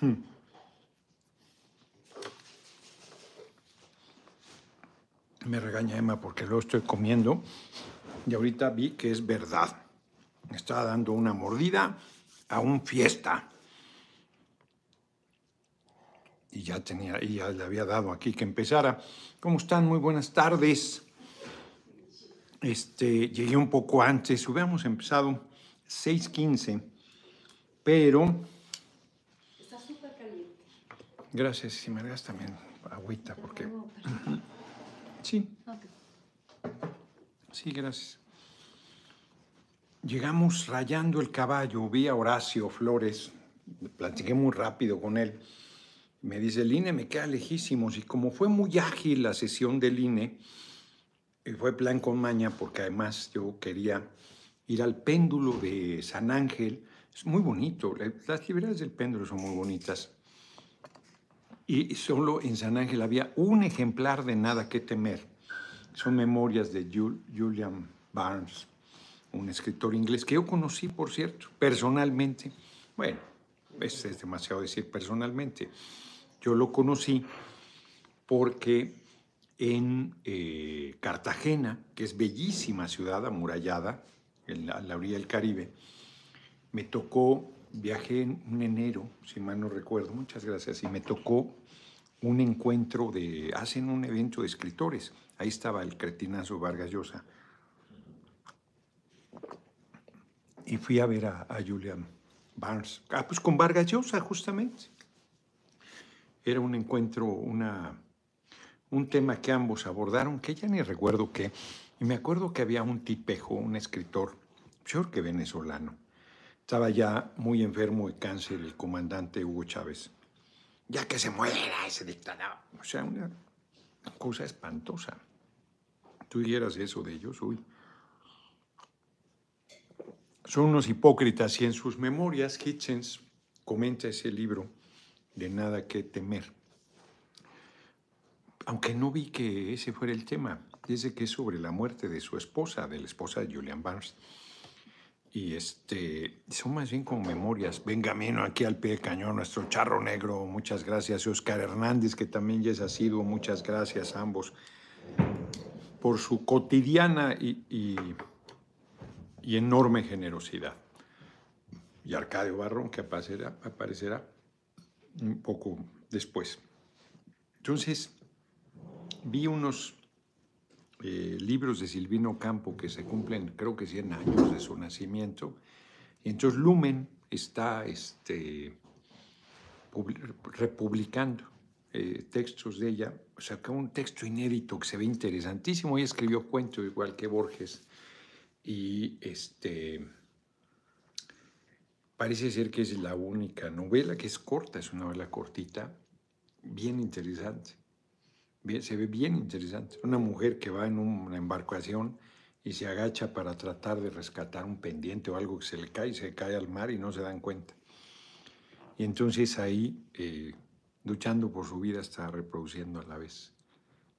Hmm. Me regaña Emma porque lo estoy comiendo y ahorita vi que es verdad. Me estaba dando una mordida a un fiesta. Y ya tenía, y ya le había dado aquí que empezara. ¿Cómo están? Muy buenas tardes. Este, llegué un poco antes, hubiéramos empezado 6.15, pero Gracias. Si me das también agüita, porque... Sí. Sí, gracias. Llegamos rayando el caballo, vi a Horacio Flores, platiqué muy rápido con él. Me dice, el INE me queda lejísimos y como fue muy ágil la sesión del INE, fue plan con maña porque además yo quería ir al péndulo de San Ángel, es muy bonito, las librerías del péndulo son muy bonitas y solo en San Ángel había un ejemplar de Nada que temer. Son memorias de Julian Barnes, un escritor inglés que yo conocí, por cierto, personalmente. Bueno, es, demasiado decir personalmente. Yo lo conocí porque en eh, Cartagena, que es bellísima ciudad amurallada, en la, la orilla del Caribe, me tocó viajé en enero, si mal no recuerdo, muchas gracias, y me tocó un encuentro de, hacen un evento de escritores, ahí estaba el cretinazo Vargas y fui a ver a, Julian Barnes, ah, pues con Vargas justamente. Era un encuentro, una, un tema que ambos abordaron, que ya ni recuerdo qué, y me acuerdo que había un tipejo, un escritor, yo que venezolano, estaba ya muy enfermo de cáncer el comandante Hugo Chávez. Ya que se muera ese dictador. O sea, una cosa espantosa. Tú dijeras eso de ellos, uy. Son unos hipócritas y en sus memorias Hitchens comenta ese libro de nada que temer. Aunque no vi que ese fuera el tema, dice que es sobre la muerte de su esposa, de la esposa de Julian Barnes y este, son más bien como memorias. Benjamino, aquí al pie del cañón, nuestro charro negro, muchas gracias. Oscar Hernández, que también ya es asiduo, muchas gracias a ambos por su cotidiana y, y, enorme generosidad. Y Arcadio Barrón, que aparecerá, aparecerá un poco después. Entonces, vi unos eh, libros de Silvino Campo que se cumplen creo que 100 años de su nacimiento. Y entonces Lumen está este, republicando eh, textos de ella. O Sacó un texto inédito que se ve interesantísimo. Ella escribió cuentos igual que Borges. Y este, parece ser que es la única novela que es corta, es una novela cortita, bien interesante se ve bien interesante. Una mujer que va en una embarcación y se agacha para tratar de rescatar un pendiente o algo que se le cae, y se cae al mar y no se dan cuenta. Y entonces ahí, eh, luchando por su vida, está reproduciendo a la vez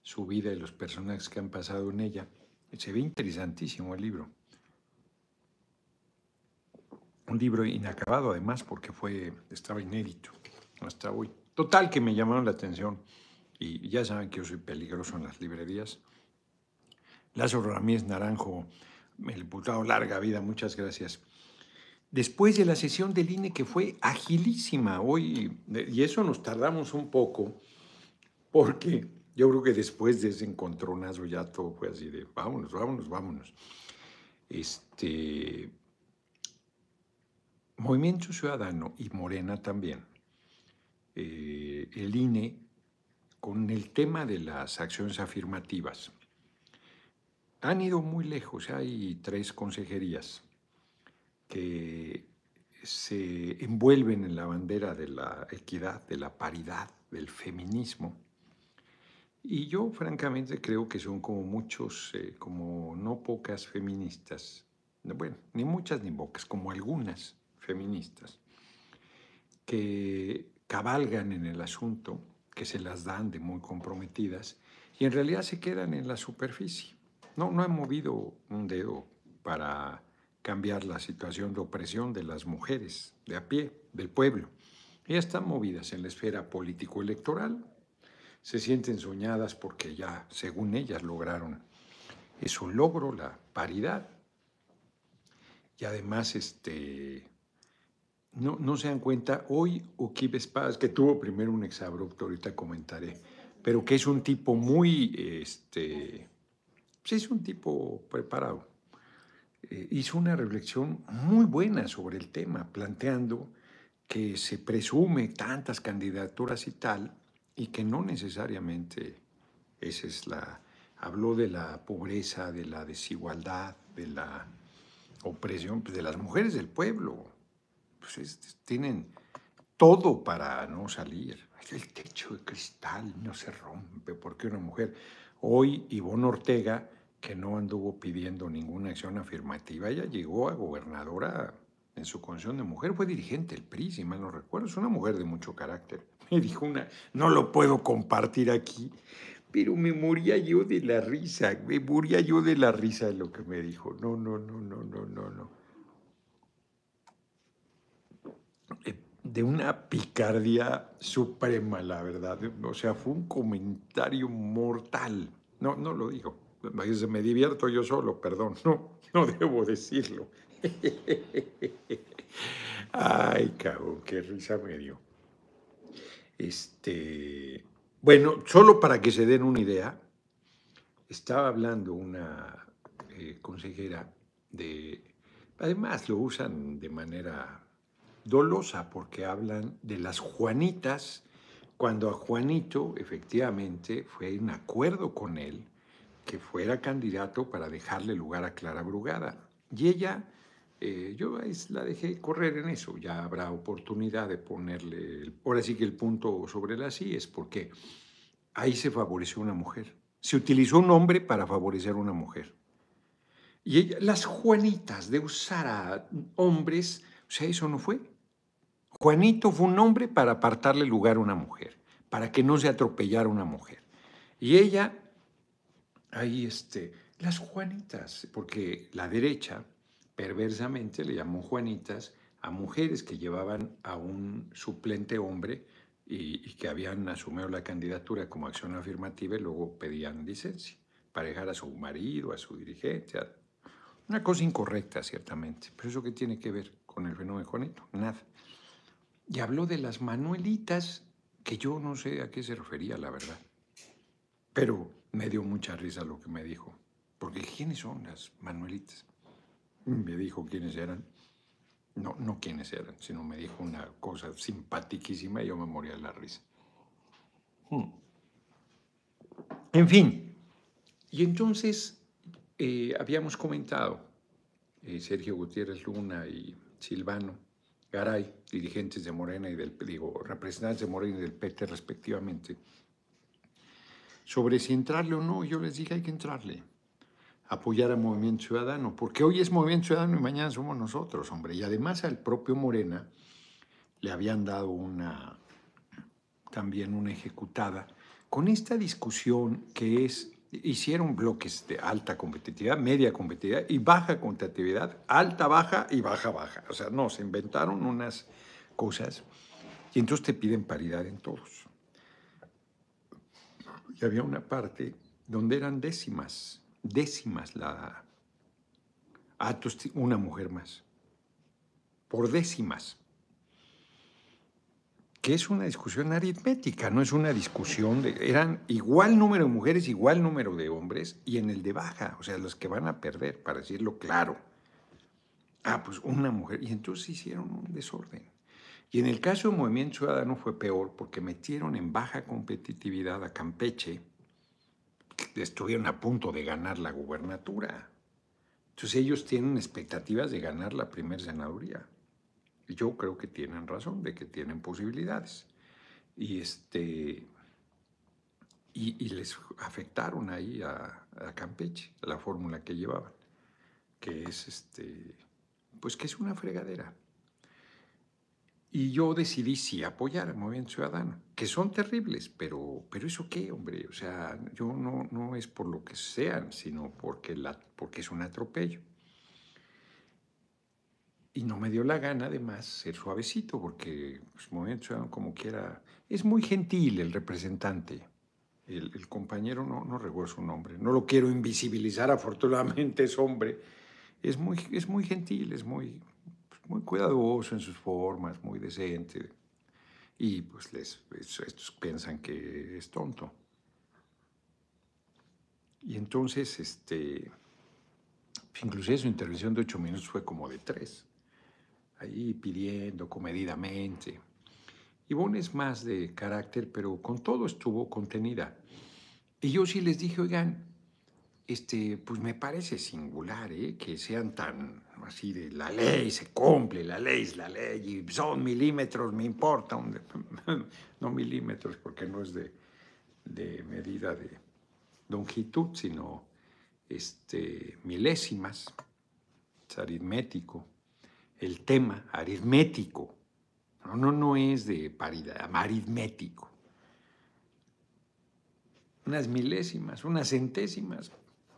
su vida y los personajes que han pasado en ella. Se ve interesantísimo el libro. Un libro inacabado además porque fue, estaba inédito hasta hoy. Total que me llamaron la atención y ya saben que yo soy peligroso en las librerías. Lázaro Ramírez Naranjo, el diputado Larga Vida, muchas gracias. Después de la sesión del INE que fue agilísima hoy, y eso nos tardamos un poco, porque yo creo que después de ese encontronazo ya todo fue así de vámonos, vámonos, vámonos. Este, Movimiento Ciudadano y Morena también, eh, el INE con el tema de las acciones afirmativas. Han ido muy lejos, hay tres consejerías que se envuelven en la bandera de la equidad, de la paridad, del feminismo. Y yo francamente creo que son como muchos, eh, como no pocas feministas, bueno, ni muchas ni pocas, como algunas feministas, que cabalgan en el asunto que se las dan de muy comprometidas y en realidad se quedan en la superficie. No, no han movido un dedo para cambiar la situación de opresión de las mujeres de a pie, del pueblo. ellas están movidas en la esfera político-electoral, se sienten soñadas porque ya, según ellas, lograron eso, logro, la paridad. Y además, este, no, no se dan cuenta, hoy O'Keefe Paz que tuvo primero un exabrupto, ahorita comentaré, pero que es un tipo muy, este, pues es un tipo preparado, eh, hizo una reflexión muy buena sobre el tema, planteando que se presume tantas candidaturas y tal, y que no necesariamente esa es la... Habló de la pobreza, de la desigualdad, de la opresión pues, de las mujeres del pueblo, pues tienen todo para no salir. El techo de cristal no se rompe porque una mujer, hoy Ivonne Ortega, que no anduvo pidiendo ninguna acción afirmativa, ella llegó a gobernadora en su condición de mujer, fue dirigente del PRI, si mal no recuerdo, es una mujer de mucho carácter. Me dijo una, no lo puedo compartir aquí, pero me moría yo de la risa, me moría yo de la risa de lo que me dijo. No, no, no, no, no, no, no. de una picardía suprema, la verdad. O sea, fue un comentario mortal. No, no lo digo. Me divierto yo solo, perdón. No, no debo decirlo. Ay, cabrón, qué risa me dio. Este, bueno, solo para que se den una idea, estaba hablando una eh, consejera de, además lo usan de manera dolosa, porque hablan de las Juanitas, cuando a Juanito efectivamente fue en acuerdo con él que fuera candidato para dejarle lugar a Clara Brugada. Y ella, eh, yo la dejé correr en eso, ya habrá oportunidad de ponerle, ahora sí que el punto sobre la sí es porque ahí se favoreció una mujer, se utilizó un hombre para favorecer a una mujer. Y las Juanitas de usar a hombres, o sea, eso no fue. Juanito fue un hombre para apartarle lugar a una mujer, para que no se atropellara una mujer. Y ella, ahí este, las Juanitas, porque la derecha perversamente le llamó Juanitas a mujeres que llevaban a un suplente hombre y, que habían asumido la candidatura como acción afirmativa y luego pedían licencia para dejar a su marido, a su dirigente. Una cosa incorrecta, ciertamente. Pero eso qué tiene que ver con el fenómeno Juanito? Nada y habló de las manuelitas, que yo no sé a qué se refería, la verdad. Pero me dio mucha risa lo que me dijo, porque ¿quiénes son las manuelitas? Me dijo quiénes eran. No, no quiénes eran, sino me dijo una cosa simpaticísima y yo me moría de la risa. Hmm. En fin, y entonces eh, habíamos comentado, eh, Sergio Gutiérrez Luna y Silvano, Garay, dirigentes de Morena y del, digo, representantes de Morena y del PT respectivamente, sobre si entrarle o no, yo les dije hay que entrarle, apoyar a Movimiento Ciudadano, porque hoy es Movimiento Ciudadano y mañana somos nosotros, hombre, y además al propio Morena le habían dado una, también una ejecutada, con esta discusión que es hicieron bloques de alta competitividad, media competitividad y baja competitividad, alta, baja y baja, baja. O sea, no, se inventaron unas cosas y entonces te piden paridad en todos. Y había una parte donde eran décimas, décimas la... Ah, una mujer más, por décimas que es una discusión aritmética, no es una discusión de... Eran igual número de mujeres, igual número de hombres, y en el de baja, o sea, los que van a perder, para decirlo claro. Ah, pues una mujer. Y entonces hicieron un desorden. Y en el caso del Movimiento Ciudadano fue peor porque metieron en baja competitividad a Campeche, que estuvieron a punto de ganar la gubernatura. Entonces ellos tienen expectativas de ganar la primera senaduría yo creo que tienen razón, de que tienen posibilidades. Y, este, y, les afectaron ahí a, Campeche la fórmula que llevaban, que es, este, pues que es una fregadera. Y yo decidí sí apoyar al Movimiento Ciudadano, que son terribles, pero, pero ¿eso qué, hombre? O sea, yo no, no es por lo que sean, sino porque, la, porque es un atropello. Y no me dio la gana, además, ser suavecito, porque pues, momento, como quiera. Es muy gentil el representante. El, compañero, no, no recuerdo su nombre. No lo quiero invisibilizar, afortunadamente es hombre. Es muy, es muy gentil, es muy, pues, muy cuidadoso en sus formas, muy decente. Y pues les, estos piensan que es tonto. Y entonces, este, inclusive su intervención de ocho minutos fue como de tres ahí pidiendo comedidamente. Ivonne es más de carácter, pero con todo estuvo contenida. Y yo sí les dije, oigan, este, pues me parece singular ¿eh? que sean tan así de la ley se cumple, la ley es la ley, y son milímetros, me importa, no milímetros porque no es de, de medida de longitud, sino este, milésimas, es aritmético el tema aritmético. No, no, es de paridad, aritmético. Unas milésimas, unas centésimas,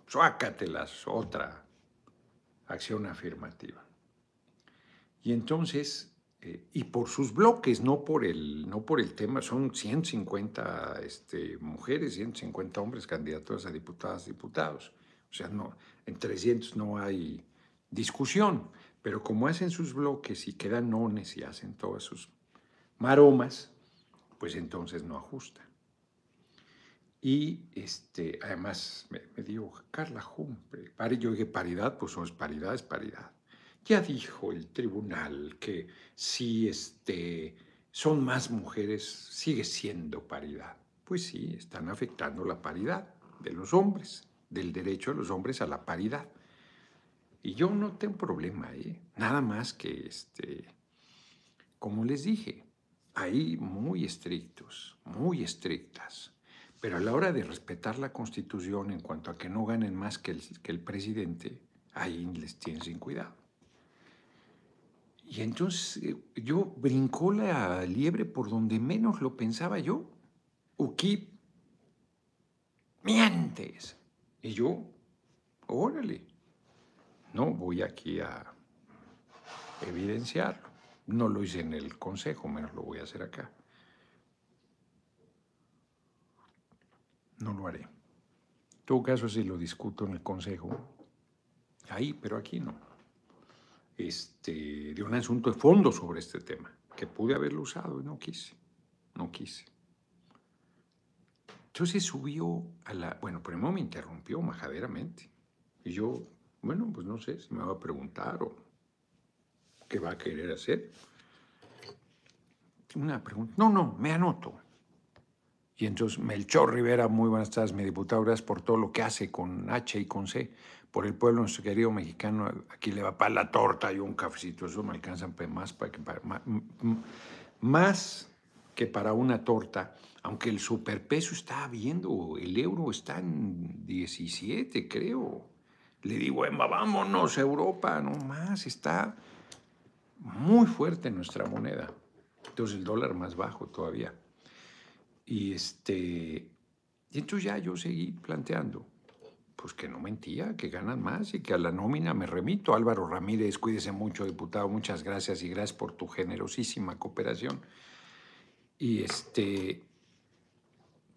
suácatelas, otra acción afirmativa. Y entonces, eh, y por sus bloques, no por el, no por el tema, son 150 este, mujeres, 150 hombres candidatos a diputadas, diputados. O sea, no, en 300 no hay discusión. Pero como hacen sus bloques y quedan nones y hacen todas sus maromas, pues entonces no ajusta. Y este, además me, digo dijo Carla Humbre, yo que paridad, pues son paridad, es paridad. Ya dijo el tribunal que si este, son más mujeres, sigue siendo paridad. Pues sí, están afectando la paridad de los hombres, del derecho de los hombres a la paridad. Y yo no tengo problema, ¿eh? Nada más que, este, como les dije, ahí muy estrictos, muy estrictas. Pero a la hora de respetar la Constitución en cuanto a que no ganen más que el, que el presidente, ahí les tienen sin cuidado. Y entonces eh, yo brincó la liebre por donde menos lo pensaba yo. Uki, mientes. Y yo, órale. No voy aquí a evidenciarlo. No lo hice en el consejo, menos lo voy a hacer acá. No lo haré. En todo caso, si lo discuto en el consejo, ahí, pero aquí no. Este, de un asunto de fondo sobre este tema, que pude haberlo usado y no quise. No quise. Entonces subió a la... Bueno, primero me interrumpió majaderamente. Y yo bueno, pues no sé si me va a preguntar o qué va a querer hacer. Una pregunta. No, no, me anoto. Y entonces Melchor Rivera, muy buenas tardes, mi diputado, gracias por todo lo que hace con H y con C. Por el pueblo, nuestro querido mexicano, aquí le va para la torta y un cafecito. Eso me alcanza más, para que, para, más que para una torta. Aunque el superpeso está viendo, el euro está en 17, creo. Le digo, Emma, vámonos Europa, no más, está muy fuerte nuestra moneda. Entonces el dólar más bajo todavía. Y este, y entonces ya yo seguí planteando, pues que no mentía, que ganan más y que a la nómina me remito. Álvaro Ramírez, cuídese mucho, diputado, muchas gracias y gracias por tu generosísima cooperación. Y este,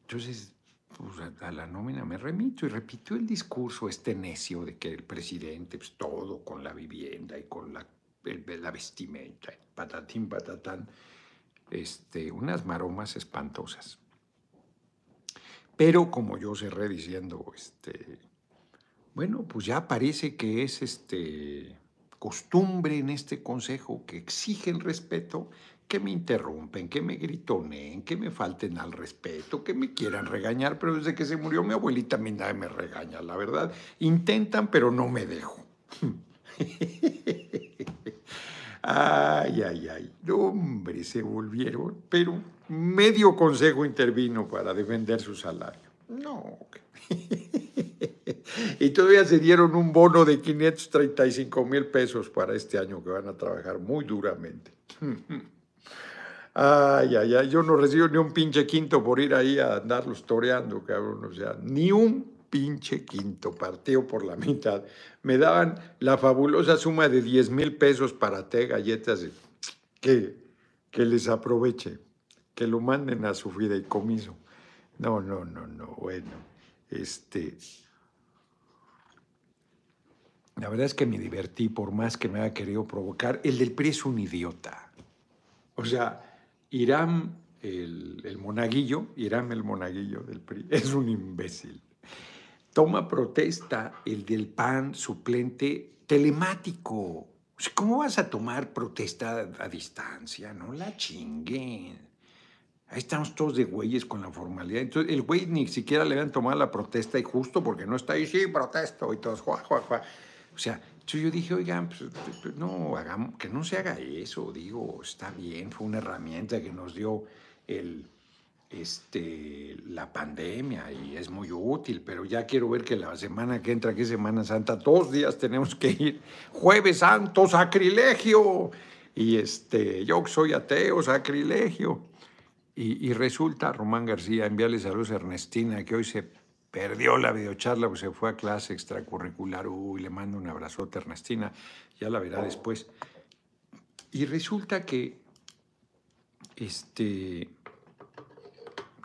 entonces pues, a la nómina me remito y repitió el discurso este necio de que el presidente, pues todo con la vivienda y con la, la vestimenta, patatín, patatán, este, unas maromas espantosas. Pero como yo cerré diciendo, este, bueno, pues ya parece que es este, costumbre en este consejo que exigen respeto que me interrumpen, que me gritoneen, que me falten al respeto, que me quieran regañar, pero desde que se murió mi abuelita a mí nadie me regaña, la verdad. Intentan, pero no me dejo. ay, ay, ay. Hombre, se volvieron, pero medio consejo intervino para defender su salario. No. y todavía se dieron un bono de 535 mil pesos para este año que van a trabajar muy duramente. Ay, ay, ay, yo no recibo ni un pinche quinto por ir ahí a andarlos toreando, cabrón. O sea, ni un pinche quinto, partido por la mitad. Me daban la fabulosa suma de 10 mil pesos para té, galletas, que, que les aproveche, que lo manden a su fideicomiso. No, no, no, no, bueno, este... La verdad es que me divertí por más que me haya querido provocar. El del PRI es un idiota. O sea, Irán, el, monaguillo, Irán el monaguillo del PRI, es un imbécil. Toma protesta el del PAN suplente telemático. ¿Cómo vas a tomar protesta a distancia? No la chinguen. Ahí estamos todos de güeyes con la formalidad. Entonces, el güey ni siquiera le habían tomado la protesta y justo porque no está ahí, sí, protesto. Y todos, jua, O sea, yo dije, oigan, pues, pues, pues no, hagamos, que no se haga eso, digo, está bien, fue una herramienta que nos dio el, este, la pandemia y es muy útil, pero ya quiero ver que la semana que entra, que es Semana Santa, dos días tenemos que ir. Jueves Santo, sacrilegio. Y este, yo soy ateo, sacrilegio. Y, y resulta, Román García, enviarle saludos a Ernestina, que hoy se perdió la videocharla, pues se fue a clase extracurricular. Uy, le mando un abrazote a Ernestina, ya la verá después. Y resulta que, este,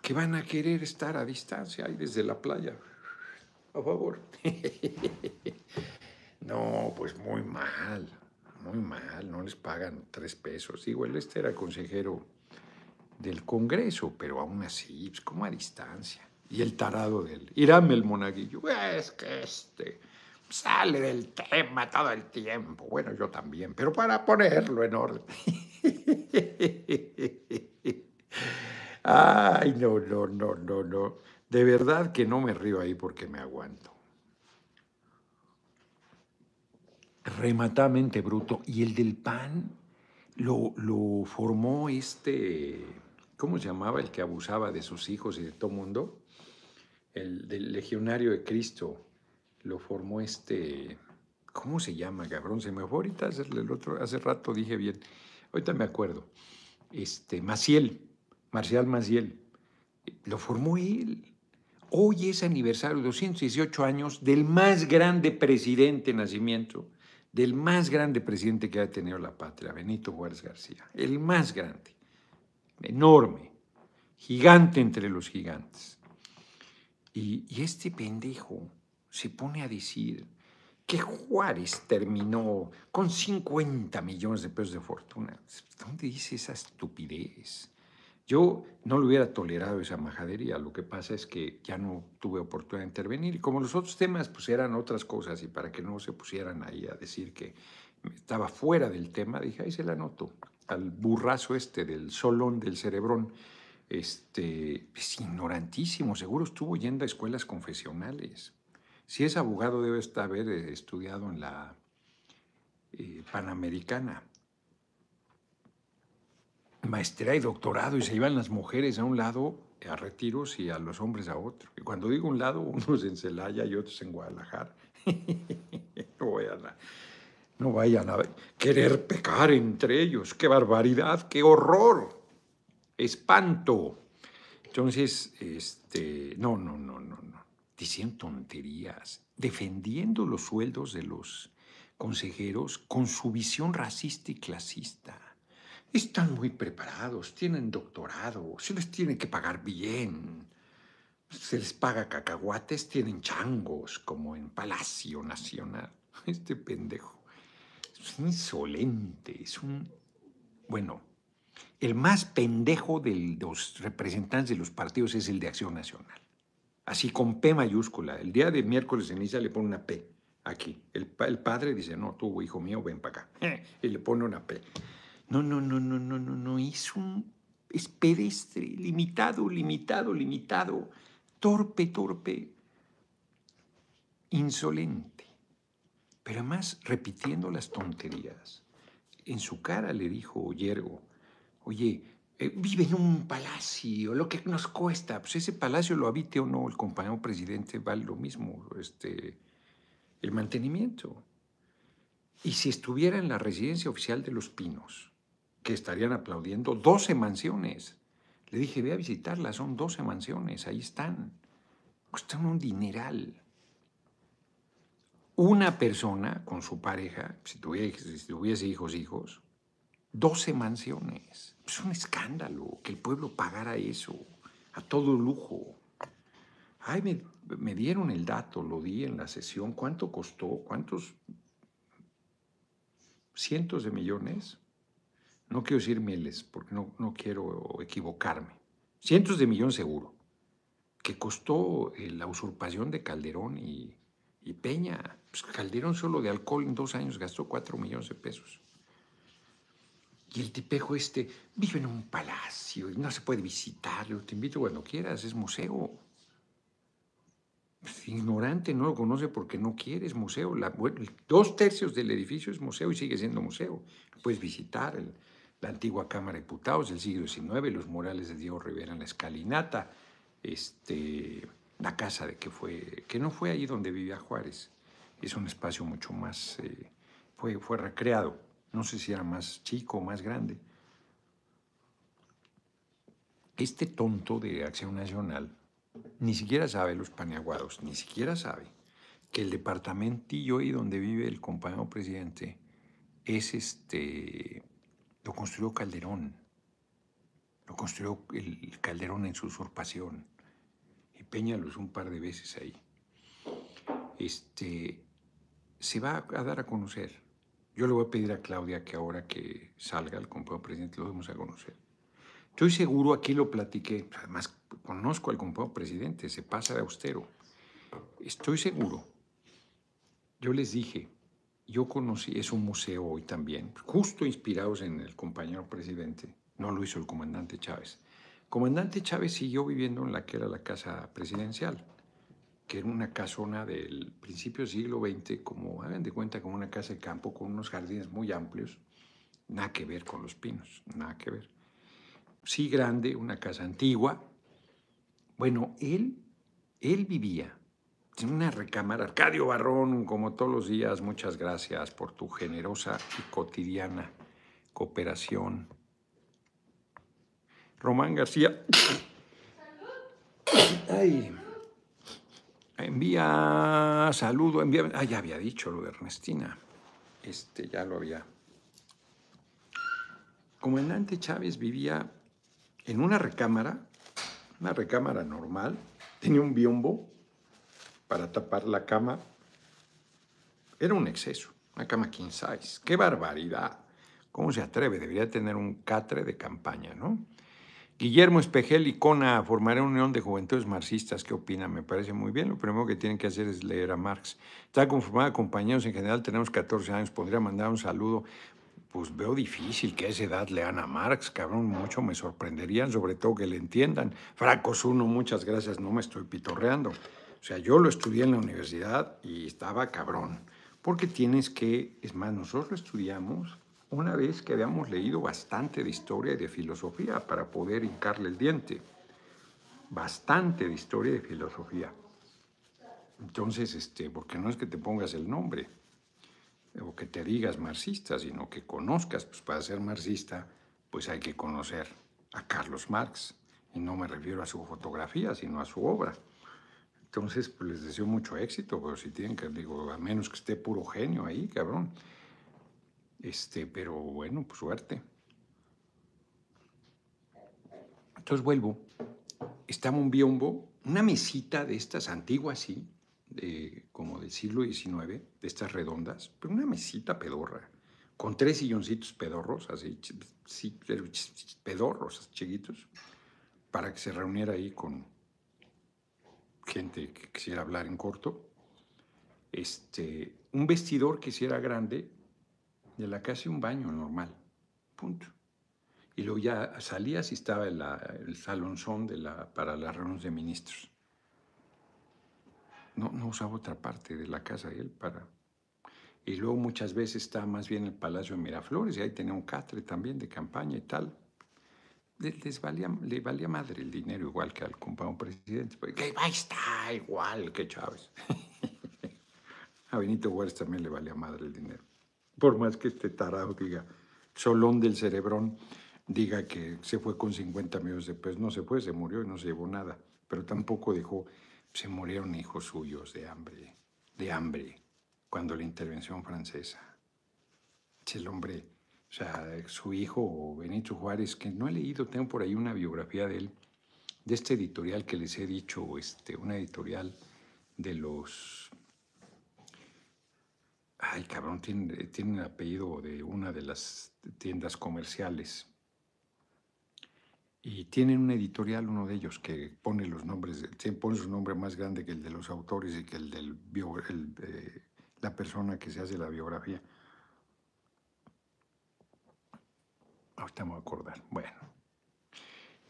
que van a querer estar a distancia ahí desde la playa. A favor. No, pues muy mal, muy mal, no les pagan tres pesos. Igual este era consejero del Congreso, pero aún así, pues como a distancia. Y el tarado de él, irame el monaguillo, es que este sale del tema todo el tiempo. Bueno, yo también, pero para ponerlo en orden. Ay, no, no, no, no, no. De verdad que no me río ahí porque me aguanto. Rematamente bruto. Y el del pan lo, lo formó este, ¿cómo se llamaba? El que abusaba de sus hijos y de todo mundo el, del legionario de Cristo, lo formó este, ¿cómo se llama, cabrón? Se me fue ahorita, hace, el otro, hace rato dije bien, ahorita me acuerdo, este, Maciel, Marcial Maciel, lo formó él. Hoy es aniversario, 218 años, del más grande presidente nacimiento, del más grande presidente que ha tenido la patria, Benito Juárez García, el más grande, enorme, gigante entre los gigantes. Y, este pendejo se pone a decir que Juárez terminó con 50 millones de pesos de fortuna. ¿Dónde dice esa estupidez? Yo no lo hubiera tolerado esa majadería. Lo que pasa es que ya no tuve oportunidad de intervenir. Y como los otros temas pues eran otras cosas y para que no se pusieran ahí a decir que estaba fuera del tema, dije, ahí se la noto. Al burrazo este del solón del cerebrón este, es pues, ignorantísimo, seguro estuvo yendo a escuelas confesionales. Si es abogado debe haber eh, estudiado en la eh, Panamericana. Maestría y doctorado y se iban las mujeres a un lado a retiros y a los hombres a otro. Y cuando digo un lado, unos en Celaya y otros en Guadalajara. no no vayan a querer pecar entre ellos. ¡Qué barbaridad! ¡Qué horror! espanto. Entonces, este, no, no, no, no, no. Dicen tonterías, defendiendo los sueldos de los consejeros con su visión racista y clasista. Están muy preparados, tienen doctorado, se les tiene que pagar bien. Se les paga cacahuates, tienen changos, como en Palacio Nacional. Este pendejo es insolente, es un... Bueno, el más pendejo de los representantes de los partidos es el de Acción Nacional. Así con P mayúscula. El día de miércoles en Isa le pone una P aquí. El, padre dice, no, tú, hijo mío, ven para acá. y le pone una P. No, no, no, no, no, no, no. Es un. Es pedestre, limitado, limitado, limitado. Torpe, torpe. Insolente. Pero además repitiendo las tonterías. En su cara le dijo Yergo, Oye, eh, vive en un palacio, lo que nos cuesta, pues ese palacio lo habite o no, el compañero presidente vale lo mismo, este, el mantenimiento. Y si estuviera en la residencia oficial de Los Pinos, que estarían aplaudiendo 12 mansiones. Le dije, ve a visitarlas, son 12 mansiones, ahí están. cuesta un dineral. Una persona con su pareja, si si tuviese hijos, hijos, 12 mansiones. Es un escándalo que el pueblo pagara eso, a todo lujo. Ay, me, dieron el dato, lo di en la sesión, cuánto costó, cuántos cientos de millones. No quiero decir miles, porque no, quiero equivocarme. Cientos de millones seguro, que costó eh, la usurpación de Calderón y, Peña. Pues, Calderón solo de alcohol en dos años gastó cuatro millones de pesos. Y el tipejo este vive en un palacio y no se puede visitarlo. Te invito cuando quieras, es museo. ignorante, no lo conoce porque no quiere, es museo. La, dos tercios del edificio es museo y sigue siendo museo. Puedes visitar la antigua Cámara de Diputados del siglo XIX, los murales de Diego Rivera la escalinata, este, la casa de que no fue ahí donde vivía Juárez. Es un espacio mucho más, eh, fue, fue recreado. No sé si era más chico o más grande. Este tonto de Acción Nacional ni siquiera sabe los paneaguados, ni siquiera sabe que el departamento y donde vive el compañero presidente es este, lo construyó Calderón, lo construyó el Calderón en su usurpación y Peña un par de veces ahí. Este, se va a dar a conocer yo le voy a pedir a Claudia que ahora que salga el Compañero presidente lo vamos a conocer. Estoy seguro, aquí lo platiqué, pues además conozco al Compañero presidente, se pasa de austero. Estoy seguro, yo les dije, yo conocí, es un museo hoy también, justo inspirados en el compañero presidente, no lo hizo el comandante Chávez. Comandante Chávez siguió viviendo en la que era la casa presidencial que era una casona del principio del siglo XX, como hagan de cuenta, como una casa de campo con unos jardines muy amplios, nada que ver con los pinos, nada que ver. Sí grande, una casa antigua. Bueno, él, él vivía en una recámara. Arcadio Barrón, como todos los días, muchas gracias por tu generosa y cotidiana cooperación. Román García. ¡Salud! Ay envía saludo, envía... Ah, ya había dicho lo de Ernestina. Este, ya lo había. Comandante Chávez vivía en una recámara, una recámara normal, tenía un biombo para tapar la cama. Era un exceso, una cama king size. ¡Qué barbaridad! ¿Cómo se atreve? Debería tener un catre de campaña, ¿no? Guillermo Espejel y Cona formarán unión de juventudes marxistas. ¿Qué opina? Me parece muy bien. Lo primero que tienen que hacer es leer a Marx. Está conformada, compañeros, en general tenemos 14 años. Podría mandar un saludo. Pues veo difícil que a esa edad lean a Marx, cabrón, mucho me sorprenderían, sobre todo que le entiendan. Fracos uno, muchas gracias, no me estoy pitorreando. O sea, yo lo estudié en la universidad y estaba cabrón. Porque tienes que, es más, nosotros lo estudiamos una vez que habíamos leído bastante de historia y de filosofía para poder hincarle el diente. Bastante de historia y de filosofía. Entonces, este, porque no es que te pongas el nombre o que te digas marxista, sino que conozcas, pues para ser marxista, pues hay que conocer a Carlos Marx. Y no me refiero a su fotografía, sino a su obra. Entonces, pues les deseo mucho éxito, pero si tienen que, digo, a menos que esté puro genio ahí, cabrón. Este, pero bueno, pues suerte. Entonces vuelvo. Estaba un biombo, una mesita de estas antiguas, sí, de, como del siglo XIX, de estas redondas, pero una mesita pedorra, con tres silloncitos pedorros, así, pedorros, chiquitos, para que se reuniera ahí con gente que quisiera hablar en corto. Este, un vestidor que si grande, de la casa un baño normal, punto. Y luego ya salía y estaba el, el salonzón de la, para las reuniones de ministros. No, no usaba otra parte de la casa de él para... Y luego muchas veces está más bien el Palacio de Miraflores y ahí tenía un catre también de campaña y tal. Les valía, le valía madre el dinero igual que al un presidente. Porque ahí está igual que Chávez. A Benito Juárez también le valía madre el dinero por más que este tarado diga, Solón del Cerebrón diga que se fue con 50 millones de pesos, no se fue, se murió y no se llevó nada, pero tampoco dejó, se murieron hijos suyos de hambre, de hambre, cuando la intervención francesa. Es el hombre, o sea, su hijo Benito Juárez, que no he leído, tengo por ahí una biografía de él, de este editorial que les he dicho, este, una editorial de los Ay, cabrón, tienen el apellido de una de las tiendas comerciales. Y tienen un editorial, uno de ellos, que pone los nombres, pone su nombre más grande que el de los autores y que el de eh, la persona que se hace la biografía. Ahorita me voy a acordar. Bueno,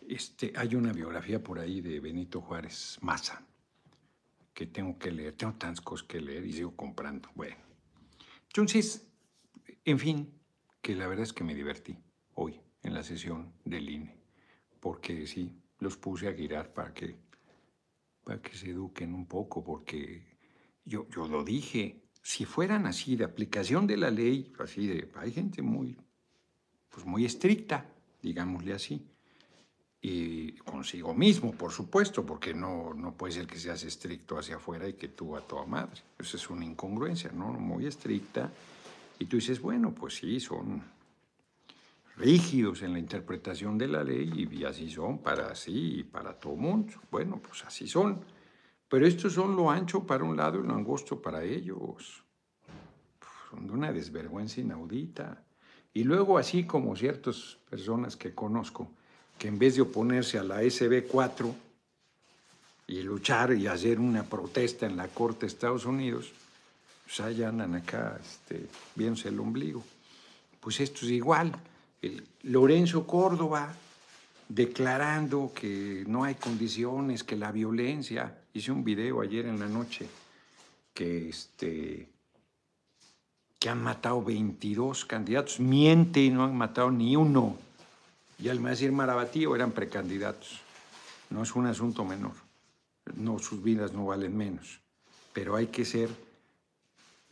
este, hay una biografía por ahí de Benito Juárez Maza que tengo que leer. Tengo tantas cosas que leer y sigo comprando. Bueno. Entonces, en fin, que la verdad es que me divertí hoy en la sesión del INE, porque sí, los puse a girar para que, para que se eduquen un poco, porque yo, yo lo dije, si fueran así de aplicación de la ley, así de, hay gente muy, pues muy estricta, digámosle así, y consigo mismo, por supuesto, porque no, no puede ser que seas estricto hacia afuera y que tú a toda madre. Eso es una incongruencia, ¿no? Muy estricta. Y tú dices, bueno, pues sí, son rígidos en la interpretación de la ley y así son para sí y para todo mundo. Bueno, pues así son. Pero estos son lo ancho para un lado y lo angosto para ellos. Son de una desvergüenza inaudita. Y luego así como ciertas personas que conozco, que en vez de oponerse a la SB4 y luchar y hacer una protesta en la Corte de Estados Unidos, pues allá andan acá este, viéndose el ombligo. Pues esto es igual. Lorenzo Córdoba declarando que no hay condiciones, que la violencia. Hice un video ayer en la noche que, este, que han matado 22 candidatos. Miente, y no han matado ni uno y Almeida Marabatío eran precandidatos. No es un asunto menor. No, sus vidas no valen menos. Pero hay que ser,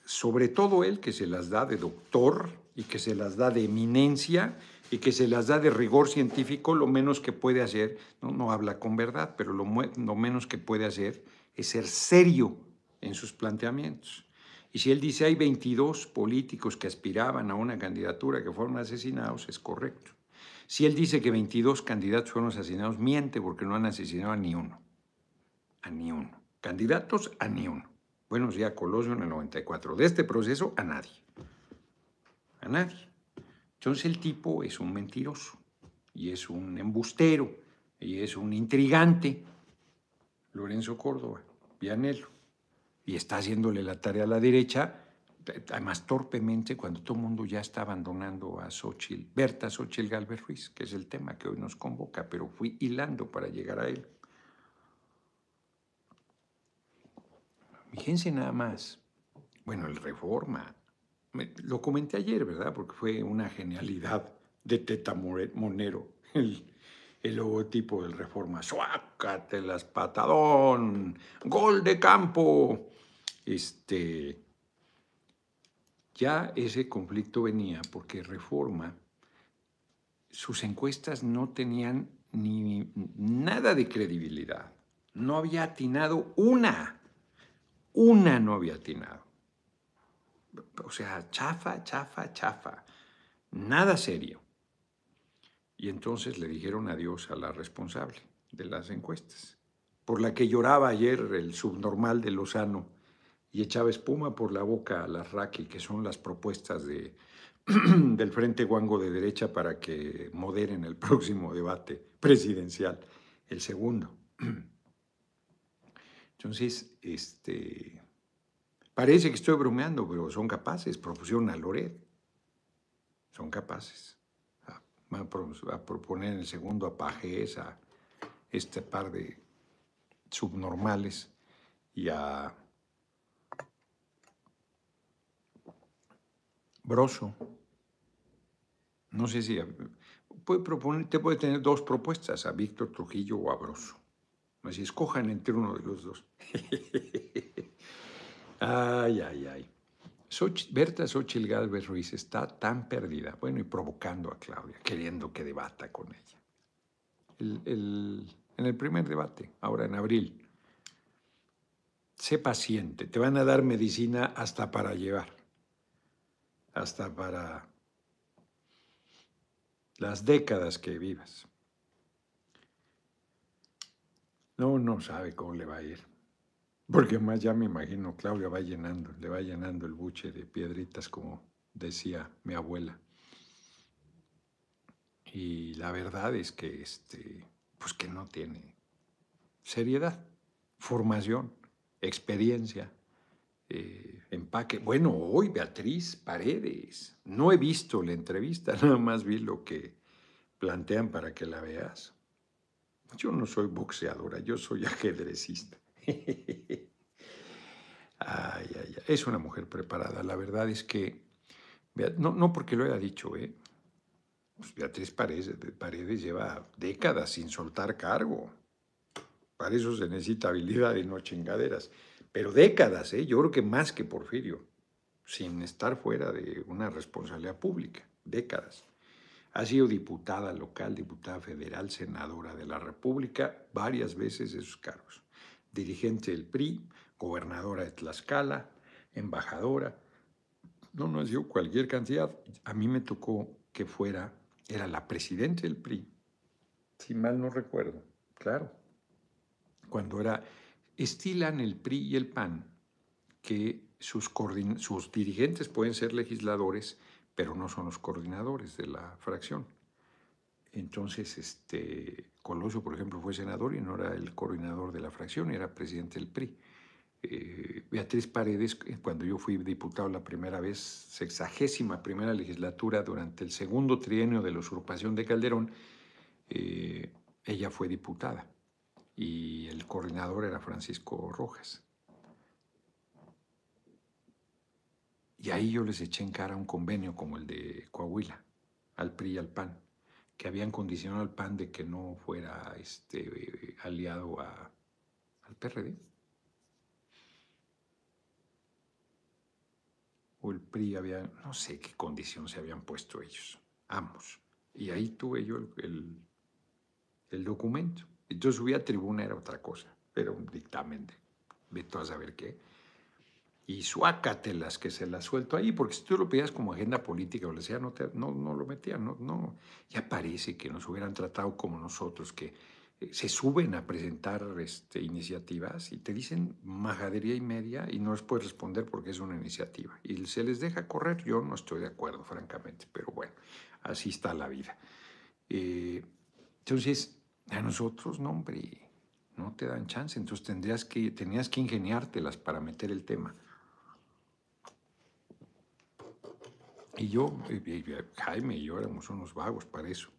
sobre todo él que se las da de doctor y que se las da de eminencia y que se las da de rigor científico, lo menos que puede hacer, no, no habla con verdad, pero lo, lo menos que puede hacer es ser serio en sus planteamientos. Y si él dice hay 22 políticos que aspiraban a una candidatura que fueron asesinados, es correcto. Si él dice que 22 candidatos fueron asesinados, miente porque no han asesinado a ni uno. A ni uno. Candidatos a ni uno. Buenos ya Colosio en el 94. De este proceso, a nadie. A nadie. Entonces el tipo es un mentiroso y es un embustero y es un intrigante. Lorenzo Córdoba, Vianelo. Y está haciéndole la tarea a la derecha además torpemente, cuando todo el mundo ya está abandonando a Xochitl, Berta Xochitl Galvez Ruiz, que es el tema que hoy nos convoca, pero fui hilando para llegar a él. Fíjense nada más, bueno, el Reforma, lo comenté ayer, ¿verdad? Porque fue una genialidad de Teta Monero, el, el logotipo del Reforma. ¡Suácate las patadón! ¡Gol de campo! Este, ya ese conflicto venía porque Reforma, sus encuestas no tenían ni nada de credibilidad. No había atinado una. Una no había atinado. O sea, chafa, chafa, chafa. Nada serio. Y entonces le dijeron adiós a la responsable de las encuestas, por la que lloraba ayer el subnormal de Lozano y echaba espuma por la boca a las Raqui, que son las propuestas de, del Frente Guango de derecha para que moderen el próximo debate presidencial, el segundo. Entonces, este, parece que estoy bromeando, pero son capaces, propusieron a Loret, son capaces. va a, proponer en el segundo a Pajés, a este par de subnormales y a Broso. No sé si eh, puede proponer, te puede tener dos propuestas, a Víctor Trujillo o a Broso. No escojan entre uno de los dos. ay, ay, ay. Berta Xochitl Gálvez Ruiz está tan perdida, bueno, y provocando a Claudia, queriendo que debata con ella. en el primer debate, ahora en abril, sé paciente, te van a dar medicina hasta para llevar hasta para las décadas que vivas. No, no sabe cómo le va a ir. Porque más ya me imagino, Claudia va llenando, le va llenando el buche de piedritas, como decía mi abuela. Y la verdad es que este, pues que no tiene seriedad, formación, experiencia, eh, empaque. Bueno, hoy Beatriz Paredes. No he visto la entrevista, nada más vi lo que plantean para que la veas. Yo no soy boxeadora, yo soy ajedrecista. Es una mujer preparada. La verdad es que, no, porque lo haya dicho, ¿eh? Pues, Beatriz Paredes, Paredes lleva décadas sin soltar cargo. Para eso se necesita habilidad y no chingaderas. Pero décadas, ¿eh? yo creo que más que Porfirio, sin estar fuera de una responsabilidad pública, décadas. Ha sido diputada local, diputada federal, senadora de la República, varias veces de sus cargos. Dirigente del PRI, gobernadora de Tlaxcala, embajadora. No, no ha sido cualquier cantidad. A mí me tocó que fuera, era la presidenta del PRI, si mal no recuerdo, claro, cuando era, estilan el PRI y el PAN que sus, dirigentes pueden ser legisladores, pero no son los coordinadores de la fracción. Entonces, este, Colosio, por ejemplo, fue senador y no era el coordinador de la fracción, era presidente del PRI. Eh, Beatriz Paredes, eh, cuando yo fui diputado la primera vez, sexagésima primera legislatura, durante el segundo trienio de la usurpación de Calderón, eh, ella fue diputada y el coordinador era Francisco Rojas. Y ahí yo les eché en cara un convenio como el de Coahuila, al PRI y al PAN, que habían condicionado al PAN de que no fuera este, aliado al PRD. O el PRI había, no sé qué condición se habían puesto ellos, ambos. Y ahí tuve yo el documento. Yo subí a tribuna, era otra cosa, era un dictamen de, a saber qué. Y suácatelas que se las suelto ahí, porque si tú lo pedías como agenda política o lo sea, no, no, no lo metían, no, no. Ya parece que nos hubieran tratado como nosotros, que eh, se suben a presentar este, iniciativas y te dicen majadería y media y no les puedes responder porque es una iniciativa. Y se les deja correr, yo no estoy de acuerdo, francamente, pero bueno, así está la vida. Eh, entonces, a nosotros, no, hombre, no te dan chance. Entonces tendrías que, tenías que ingeniártelas para meter el tema. Y yo, Jaime y yo éramos unos vagos para eso.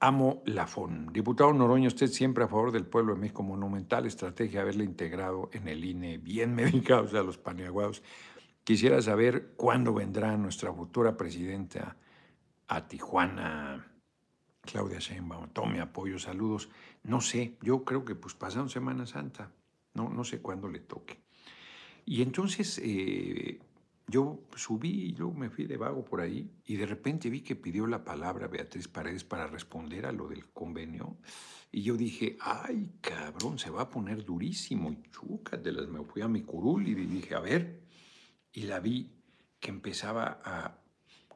Amo la FON. Diputado Noroño usted siempre a favor del pueblo de México, monumental estrategia haberle integrado en el INE, bien medicados a los paneaguados. Quisiera saber cuándo vendrá nuestra futura presidenta a Tijuana. Claudia Sheinbaum, tome apoyo, saludos. No sé, yo creo que pues pasaron Semana Santa, no, no sé cuándo le toque. Y entonces eh, yo subí y yo me fui de vago por ahí y de repente vi que pidió la palabra Beatriz Paredes para responder a lo del convenio y yo dije, ay cabrón, se va a poner durísimo y chúcatelas, me fui a mi curul y dije, a ver, y la vi que empezaba a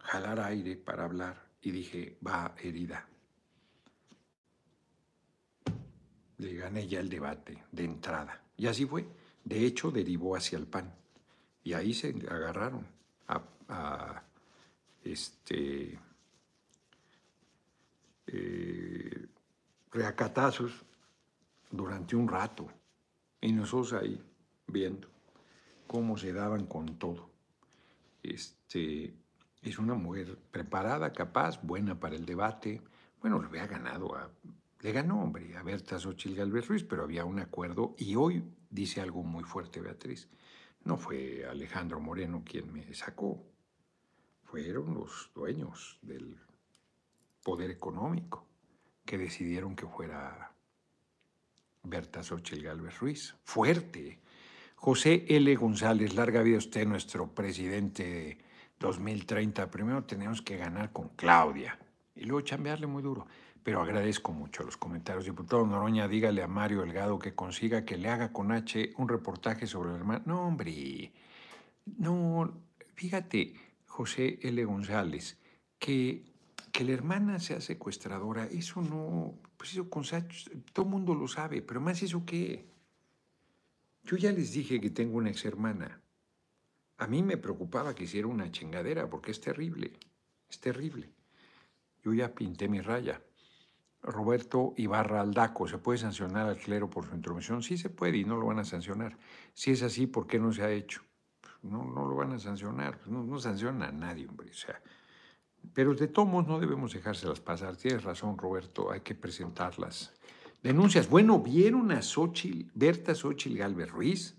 jalar aire para hablar y dije, va herida, le gané ya el debate de entrada. Y así fue. De hecho, derivó hacia el PAN. Y ahí se agarraron a, este, eh, reacatazos durante un rato. Y nosotros ahí viendo cómo se daban con todo. Este, es una mujer preparada, capaz, buena para el debate. Bueno, le había ganado a le ganó, hombre, a Berta Xochitl Galvez Ruiz, pero había un acuerdo y hoy dice algo muy fuerte Beatriz. No fue Alejandro Moreno quien me sacó, fueron los dueños del poder económico que decidieron que fuera Berta Xochitl Galvez Ruiz. Fuerte. José L. González, larga vida usted, nuestro presidente 2030. Primero tenemos que ganar con Claudia y luego chambearle muy duro pero agradezco mucho los comentarios. Diputado Noroña, dígale a Mario Delgado que consiga que le haga con H un reportaje sobre el hermana. No, hombre, no, fíjate, José L. González, que, que la hermana sea secuestradora, eso no, pues eso con todo el mundo lo sabe, pero más eso qué. Yo ya les dije que tengo una ex hermana. A mí me preocupaba que hiciera una chingadera, porque es terrible, es terrible. Yo ya pinté mi raya. Roberto Ibarra Aldaco, ¿se puede sancionar al clero por su intromisión? Sí se puede y no lo van a sancionar. Si es así, ¿por qué no se ha hecho? Pues, no, no lo van a sancionar, pues, no, sanciona a nadie, hombre. pero de tomos no debemos dejárselas pasar. Tienes razón, Roberto, hay que presentarlas. Denuncias. Bueno, ¿vieron a Xochitl, Berta Xochitl Galvez Ruiz?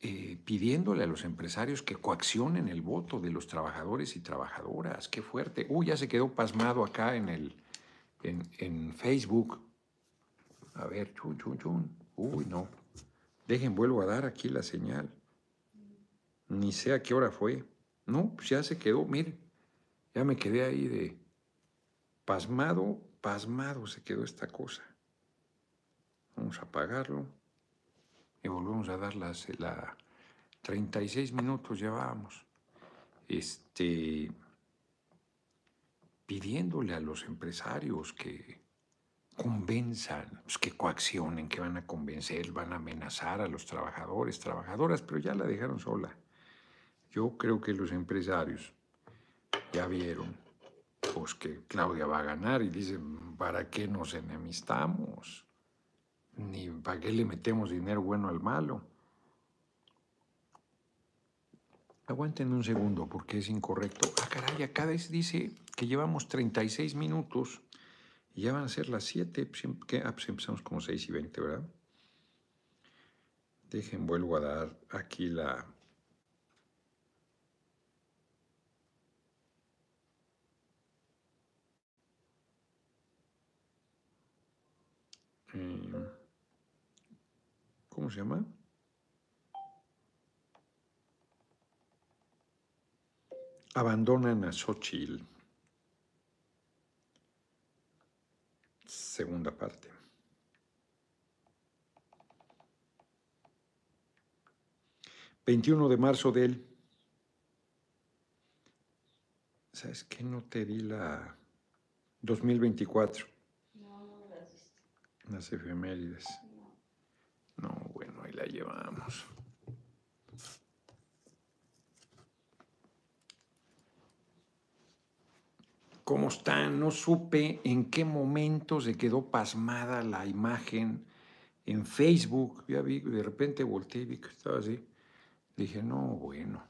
Eh, pidiéndole a los empresarios que coaccionen el voto de los trabajadores y trabajadoras. Qué fuerte. Uy, ya se quedó pasmado acá en el, en, Facebook. A ver, chun, chun, chun. Uy, no. Dejen, vuelvo a dar aquí la señal. Ni sé a qué hora fue. No, pues ya se quedó, miren. Ya me quedé ahí de pasmado, pasmado se quedó esta cosa. Vamos a apagarlo y volvemos a dar las la 36 minutos llevábamos. Este pidiéndole a los empresarios que convenzan, pues, que coaccionen, que van a convencer, van a amenazar a los trabajadores, trabajadoras, pero ya la dejaron sola. Yo creo que los empresarios ya vieron pues, que Claudia va a ganar y dicen, ¿para qué nos enemistamos? Ni para qué le metemos dinero bueno al malo. Aguanten un segundo porque es incorrecto. Ah, caray, acá dice que llevamos 36 minutos y ya van a ser las 7. Que, ah, pues empezamos como 6 y 20, ¿verdad? Dejen, vuelvo a dar aquí la... Eh, ¿Cómo se llama? Abandonan a Xochitl. segunda parte. Veintiuno de marzo del... ¿Sabes qué? No te di la 2024. No, no las Las efemérides. no, bueno, ahí la llevamos. cómo están, no supe en qué momento se quedó pasmada la imagen en Facebook, ya vi, de repente volteé y vi que estaba así. Dije, no, bueno.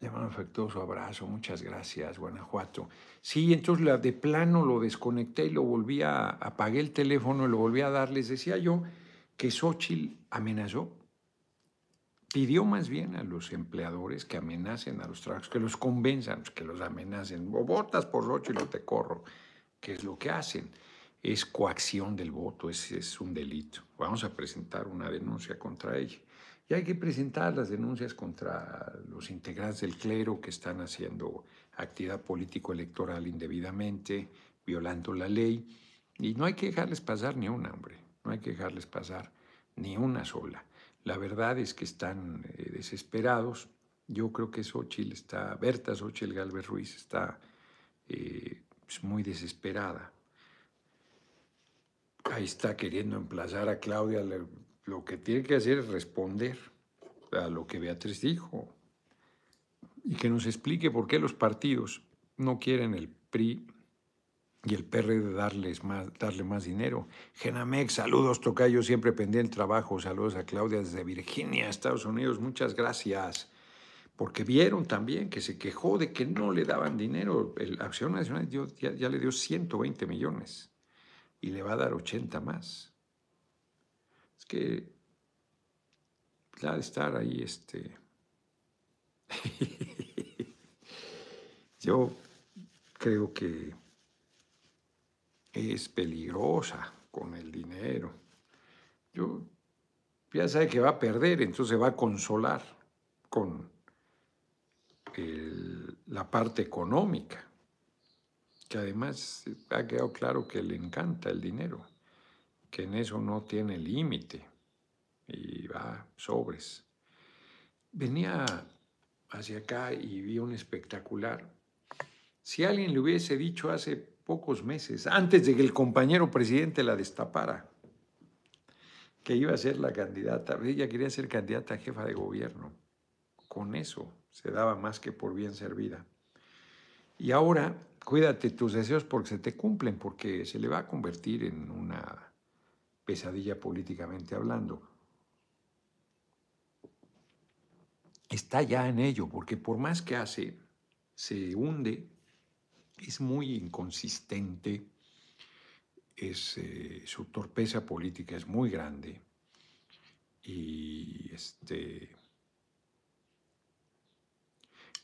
Le mando afectuoso abrazo, muchas gracias, Guanajuato. Sí, entonces la de plano lo desconecté y lo volví a, apagué el teléfono y lo volví a darles decía yo que Xochitl amenazó pidió más bien a los empleadores que amenacen a los trabajadores, que los convenzan, que los amenacen, o votas por rocho y lo te corro, que es lo que hacen. Es coacción del voto, es, es un delito. Vamos a presentar una denuncia contra ella. Y hay que presentar las denuncias contra los integrantes del clero que están haciendo actividad político-electoral indebidamente, violando la ley. Y no hay que dejarles pasar ni una, hombre. No hay que dejarles pasar ni una sola. La verdad es que están eh, desesperados. Yo creo que Xochitl está, Berta Sochil Galvez Ruiz está eh, pues, muy desesperada. Ahí está queriendo emplazar a Claudia. Lo que tiene que hacer es responder a lo que Beatriz dijo y que nos explique por qué los partidos no quieren el PRI y el PRD e darles más, darle más dinero. Genamex, saludos, Tocayo, siempre pendiente trabajo. Saludos a Claudia desde Virginia, Estados Unidos, muchas gracias. Porque vieron también que se quejó de que no le daban dinero. El Acción Nacional ya, le dio 120 millones y le va a dar 80 más. Es que la de estar ahí, este. Yo creo que es peligrosa con el dinero. Yo, ya sabe que va a perder, entonces va a consolar con la parte económica, que además eh, ha quedado claro que le encanta el dinero, que en eso no tiene límite y va sobres. Venía hacia acá y vi un espectacular. Si alguien le hubiese dicho hace pocos meses, antes de que el compañero presidente la destapara, que iba a ser la candidata. Ella quería ser candidata a jefa de gobierno. Con eso se daba más que por bien servida. Y ahora cuídate tus deseos porque se te cumplen, porque se le va a convertir en una pesadilla políticamente hablando. Está ya en ello, porque por más que hace, se hunde es muy inconsistente, eh, su torpeza política es muy grande y este,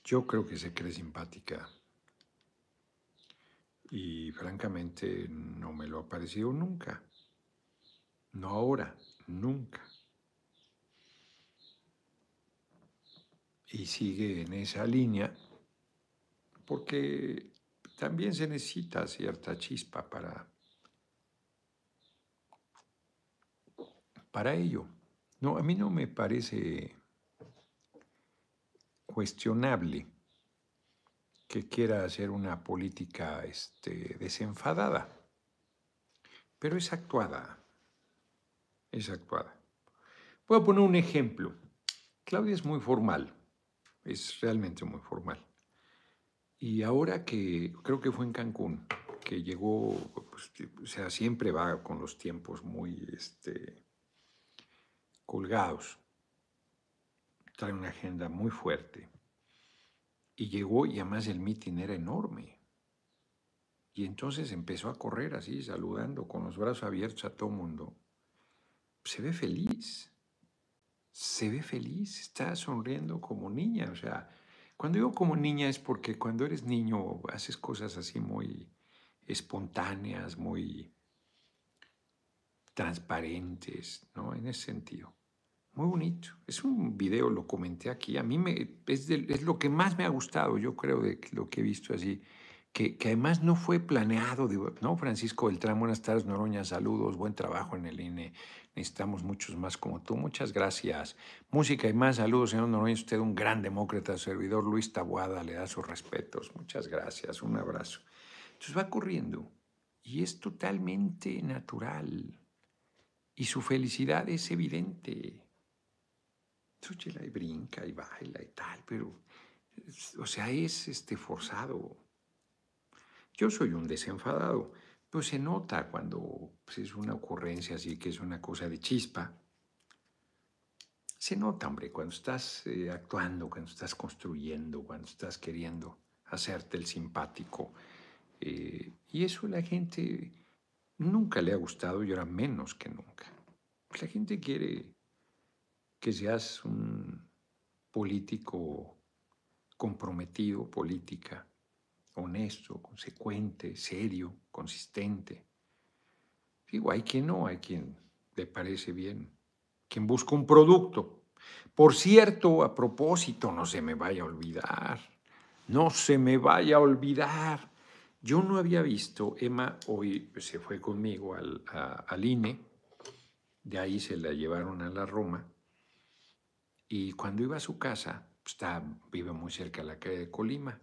yo creo que se cree simpática y francamente no me lo ha parecido nunca, no ahora, nunca. Y sigue en esa línea porque también se necesita cierta chispa para, para ello. No, a mí no me parece cuestionable que quiera hacer una política este, desenfadada, pero es actuada, es actuada. Voy a poner un ejemplo. Claudia es muy formal, es realmente muy formal. Y ahora que creo que fue en Cancún, que llegó, pues, o sea, siempre va con los tiempos muy este, colgados. Trae una agenda muy fuerte. Y llegó y además el mitin era enorme. Y entonces empezó a correr así, saludando con los brazos abiertos a todo mundo. Se ve feliz. Se ve feliz, está sonriendo como niña, o sea, cuando digo como niña es porque cuando eres niño haces cosas así muy espontáneas, muy transparentes, ¿no? En ese sentido. Muy bonito. Es un video, lo comenté aquí. A mí me, es, lo que más me ha gustado, yo creo, de lo que he visto así. Que, además no fue planeado, ¿no? Francisco Beltrán, buenas tardes, Noroña, saludos, buen trabajo en el INE. Necesitamos muchos más como tú. Muchas gracias. Música y más. Saludos, señor Noroña. Usted un gran demócrata, servidor Luis Tabuada. Le da sus respetos. Muchas gracias. Un abrazo. Entonces va corriendo y es totalmente natural. Y su felicidad es evidente. Entonces y brinca y baila y tal, pero, o sea, es este forzado. Yo soy un desenfadado pues se nota cuando pues, es una ocurrencia así que es una cosa de chispa. Se nota, hombre, cuando estás eh, actuando, cuando estás construyendo, cuando estás queriendo hacerte el simpático. Eh, y eso la gente nunca le ha gustado y ahora menos que nunca. Pues, la gente quiere que seas un político comprometido, política, honesto, consecuente, serio, consistente. Digo, hay quien no, hay quien le parece bien, quien busca un producto. Por cierto, a propósito, no se me vaya a olvidar, no se me vaya a olvidar. Yo no había visto, Emma hoy se fue conmigo al, INE, de ahí se la llevaron a la Roma, y cuando iba a su casa, pues, está, vive muy cerca de la calle de Colima,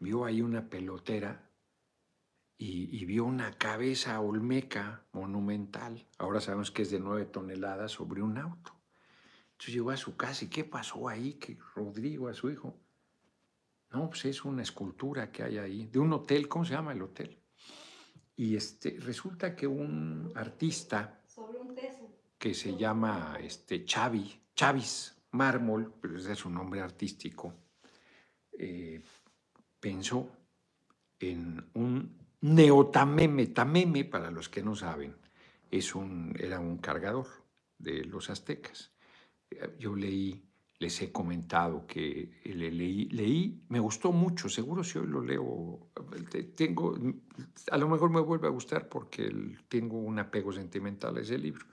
vio ahí una pelotera y, vio una cabeza olmeca monumental. Ahora sabemos que es de nueve toneladas sobre un auto. Entonces llegó a su casa y ¿qué pasó ahí? Que Rodrigo, a su hijo. No, pues es una escultura que hay ahí, de un hotel, ¿cómo se llama el hotel? Y este, resulta que un artista que se llama este, Chavi, Chavis Mármol, pero ese es su nombre artístico, eh, pensó en un neotameme. Tameme, para los que no saben, es un, era un cargador de los aztecas. Yo leí, les he comentado que le leí, me gustó mucho, seguro si hoy lo leo, tengo, a lo mejor me vuelve a gustar porque tengo un apego sentimental a ese libro.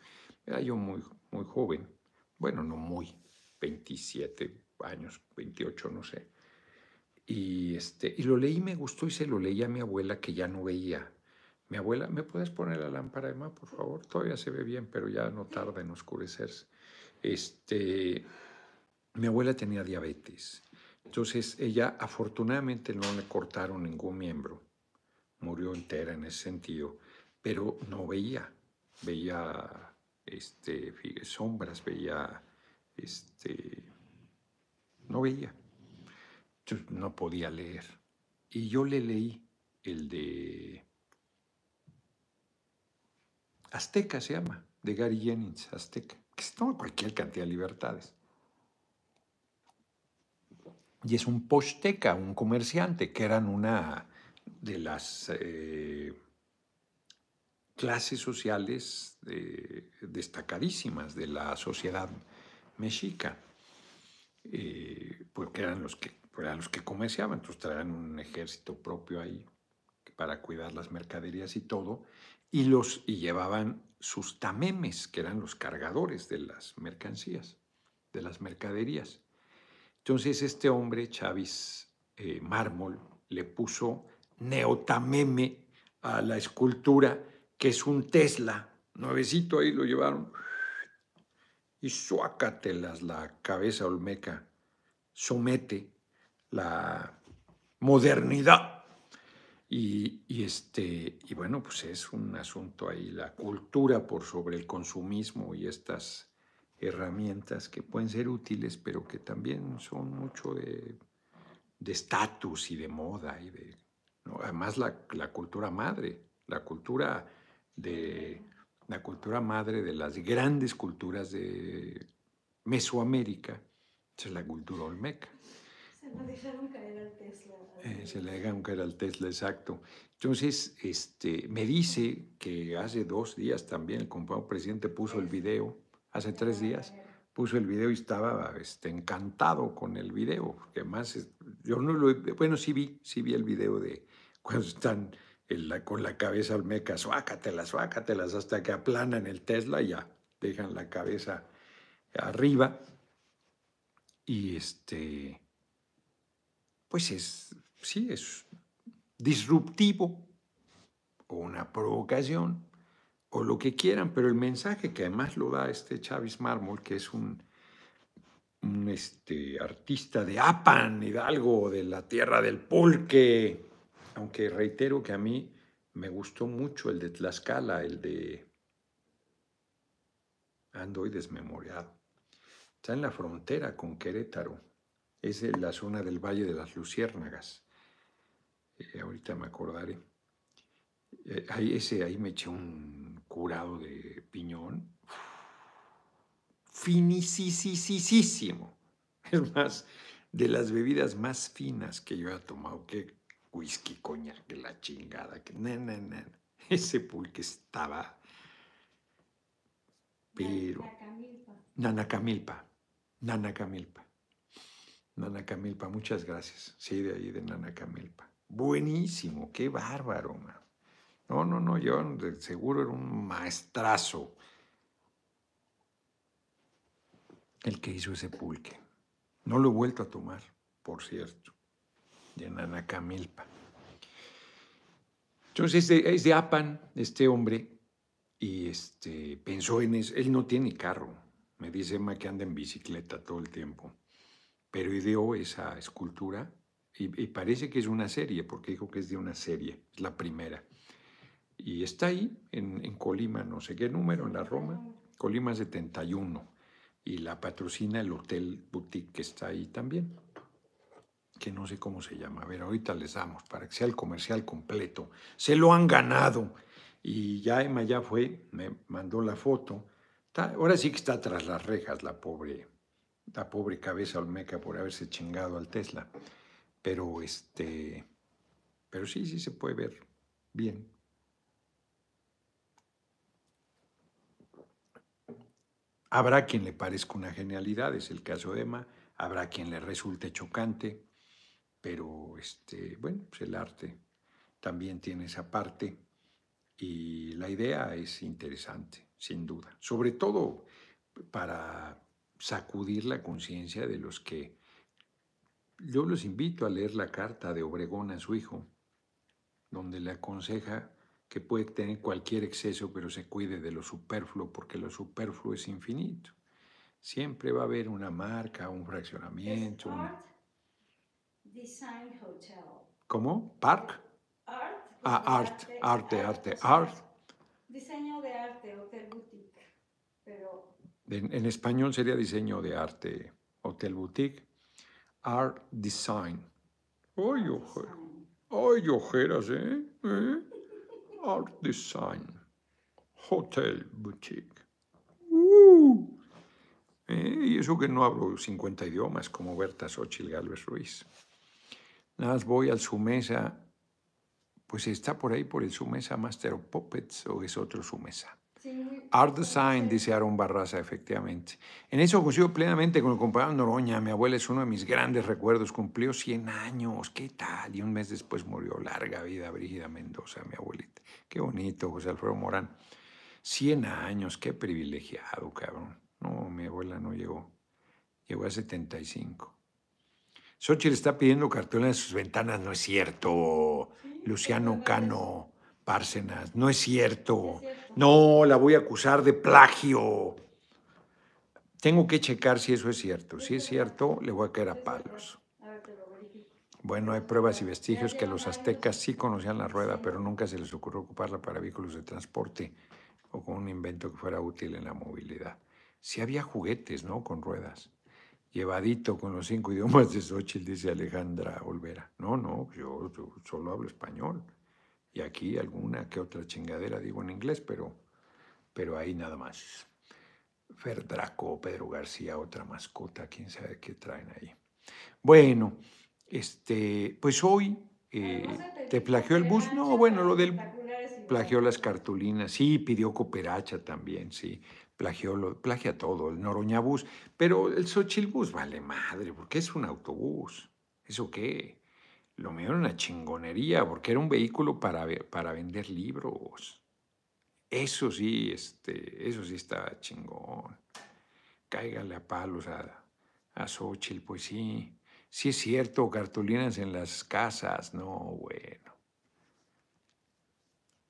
Era yo muy, muy joven, bueno, no muy, 27 años, 28, no sé. Y, este, y lo leí, me gustó y se lo leí a mi abuela que ya no veía. Mi abuela, ¿me puedes poner la lámpara, Emma, por favor? Todavía se ve bien, pero ya no tarda en oscurecerse. Este, mi abuela tenía diabetes. Entonces, ella afortunadamente no le cortaron ningún miembro. Murió entera en ese sentido, pero no veía. Veía este, sombras, veía... Este, no veía no podía leer. Y yo le leí el de Azteca, se llama, de Gary Jennings, Azteca, que se toma cualquier cantidad de libertades. Y es un posteca, un comerciante, que eran una de las eh, clases sociales eh, destacadísimas de la sociedad mexica, eh, porque eran los que eran pues, los que comerciaban, entonces traían un ejército propio ahí para cuidar las mercaderías y todo, y, los, y llevaban sus tamemes, que eran los cargadores de las mercancías, de las mercaderías. Entonces este hombre, Chávez eh, Mármol, le puso neotameme a la escultura, que es un Tesla, nuevecito ahí lo llevaron, y suácatelas la cabeza olmeca, somete la modernidad. Y, este, y bueno, pues es un asunto ahí, la cultura por sobre el consumismo y estas herramientas que pueden ser útiles, pero que también son mucho de estatus y de moda. Y de, Además, la, la, cultura madre, la cultura, de, la cultura madre de las grandes culturas de Mesoamérica, es la cultura olmeca. Se le dejaron caer al Tesla. Eh, se dejaron caer al Tesla, exacto. Entonces, este, me dice que hace dos días también el compañero presidente puso el video, hace tres ah, días, puso el video y estaba este, encantado con el video, además yo no lo... Bueno, sí vi, sí vi el video de cuando están la, con la cabeza al meca, suácatelas, suácatelas, hasta que aplanan el Tesla y ya dejan la cabeza arriba. Y este pues es, sí, es disruptivo o una provocación o lo que quieran, pero el mensaje que además lo da este Chávez Mármol, que es un, este, artista de Apan, Hidalgo, de la tierra del pulque, aunque reitero que a mí me gustó mucho el de Tlaxcala, el de... Ando y desmemoriado. Está en la frontera con Querétaro es la zona del Valle de las Luciérnagas. Eh, ahorita me acordaré. Eh, ahí, ese, ahí me eché un curado de piñón. Finisísimo. Es más, de las bebidas más finas que yo he tomado. Qué whisky, coña, que la chingada. Que Ese pulque estaba. Pero. camilpa nana camilpa Nana Camilpa, muchas gracias. Sí, de ahí, de Nana Camilpa. Buenísimo, qué bárbaro, No, no, no, yo seguro era un maestrazo el que hizo ese pulque. No lo he vuelto a tomar, por cierto, de Nana Camilpa. Entonces es de, es Apan, este hombre, y este, pensó en eso. Él no tiene carro. Me dice Emma que anda en bicicleta todo el tiempo pero ideó esa escultura y, parece que es una serie, porque dijo que es de una serie, es la primera. Y está ahí, en, Colima, no sé qué número, en la Roma, Colima 71, y la patrocina el Hotel Boutique que está ahí también, que no sé cómo se llama. A ver, ahorita les damos para que sea el comercial completo. Se lo han ganado. Y ya Emma ya fue, me mandó la foto. ahora sí que está tras las rejas la pobre la pobre cabeza Olmeca por haberse chingado al Tesla. Pero este, pero sí, sí se puede ver bien. Habrá quien le parezca una genialidad, es el caso de Emma, habrá quien le resulte chocante, pero este, bueno, pues el arte también tiene esa parte y la idea es interesante, sin duda, sobre todo para sacudir la conciencia de los que... Yo los invito a leer la carta de Obregón a su hijo, donde le aconseja que puede tener cualquier exceso, pero se cuide de lo superfluo, porque lo superfluo es infinito. Siempre va a haber una marca, un fraccionamiento. ¿Cómo? ¿Park? Art. Ah, art, arte, arte, art en, español sería diseño de arte, hotel boutique, art design. ¡Ay, ojeras! ¿eh? eh! Art design, hotel boutique. ¡Uh! ¿Eh? Y eso que no hablo 50 idiomas como Berta Xochitl Galvez Ruiz. Nada más voy al Sumesa, pues está por ahí por el Sumesa Master of Puppets o es otro Sumesa. Art Design, dice Aaron Barraza, efectivamente. En eso coincido plenamente con el compañero Noroña. Mi abuela es uno de mis grandes recuerdos. Cumplió 100 años. ¿Qué tal? Y un mes después murió. Larga vida, Brígida Mendoza, mi abuelita. Qué bonito, José Alfredo Morán. 100 años. Qué privilegiado, cabrón. No, mi abuela no llegó. Llegó a 75. Xochitl está pidiendo cartón en sus ventanas. No es cierto. Luciano Cano, Párcenas. No Es cierto no, la voy a acusar de plagio. Tengo que checar si eso es cierto. Si es cierto, le voy a caer a palos. Bueno, hay pruebas y vestigios que los aztecas sí conocían la rueda, pero nunca se les ocurrió ocuparla para vehículos de transporte o con un invento que fuera útil en la movilidad. Sí había juguetes, ¿no? Con ruedas. Llevadito con los cinco idiomas de Xochitl, dice Alejandra Olvera. No, no, yo, yo solo hablo español. Y aquí alguna que otra chingadera digo en inglés, pero, pero ahí nada más. Ferdraco, Pedro García, otra mascota, quién sabe qué traen ahí. Bueno, este, pues hoy eh, te plagió el bus, no, bueno, lo del plagió las cartulinas, sí, pidió cooperacha también, sí, plagió lo, plagia todo, el Bus. pero el Bus vale madre, porque es un autobús, ¿eso qué? lo mejor una chingonería porque era un vehículo para, para vender libros. Eso sí, este, eso sí está chingón. Cáigale a palos a, a Xochitl, pues sí. Sí es cierto, cartulinas en las casas. No, bueno.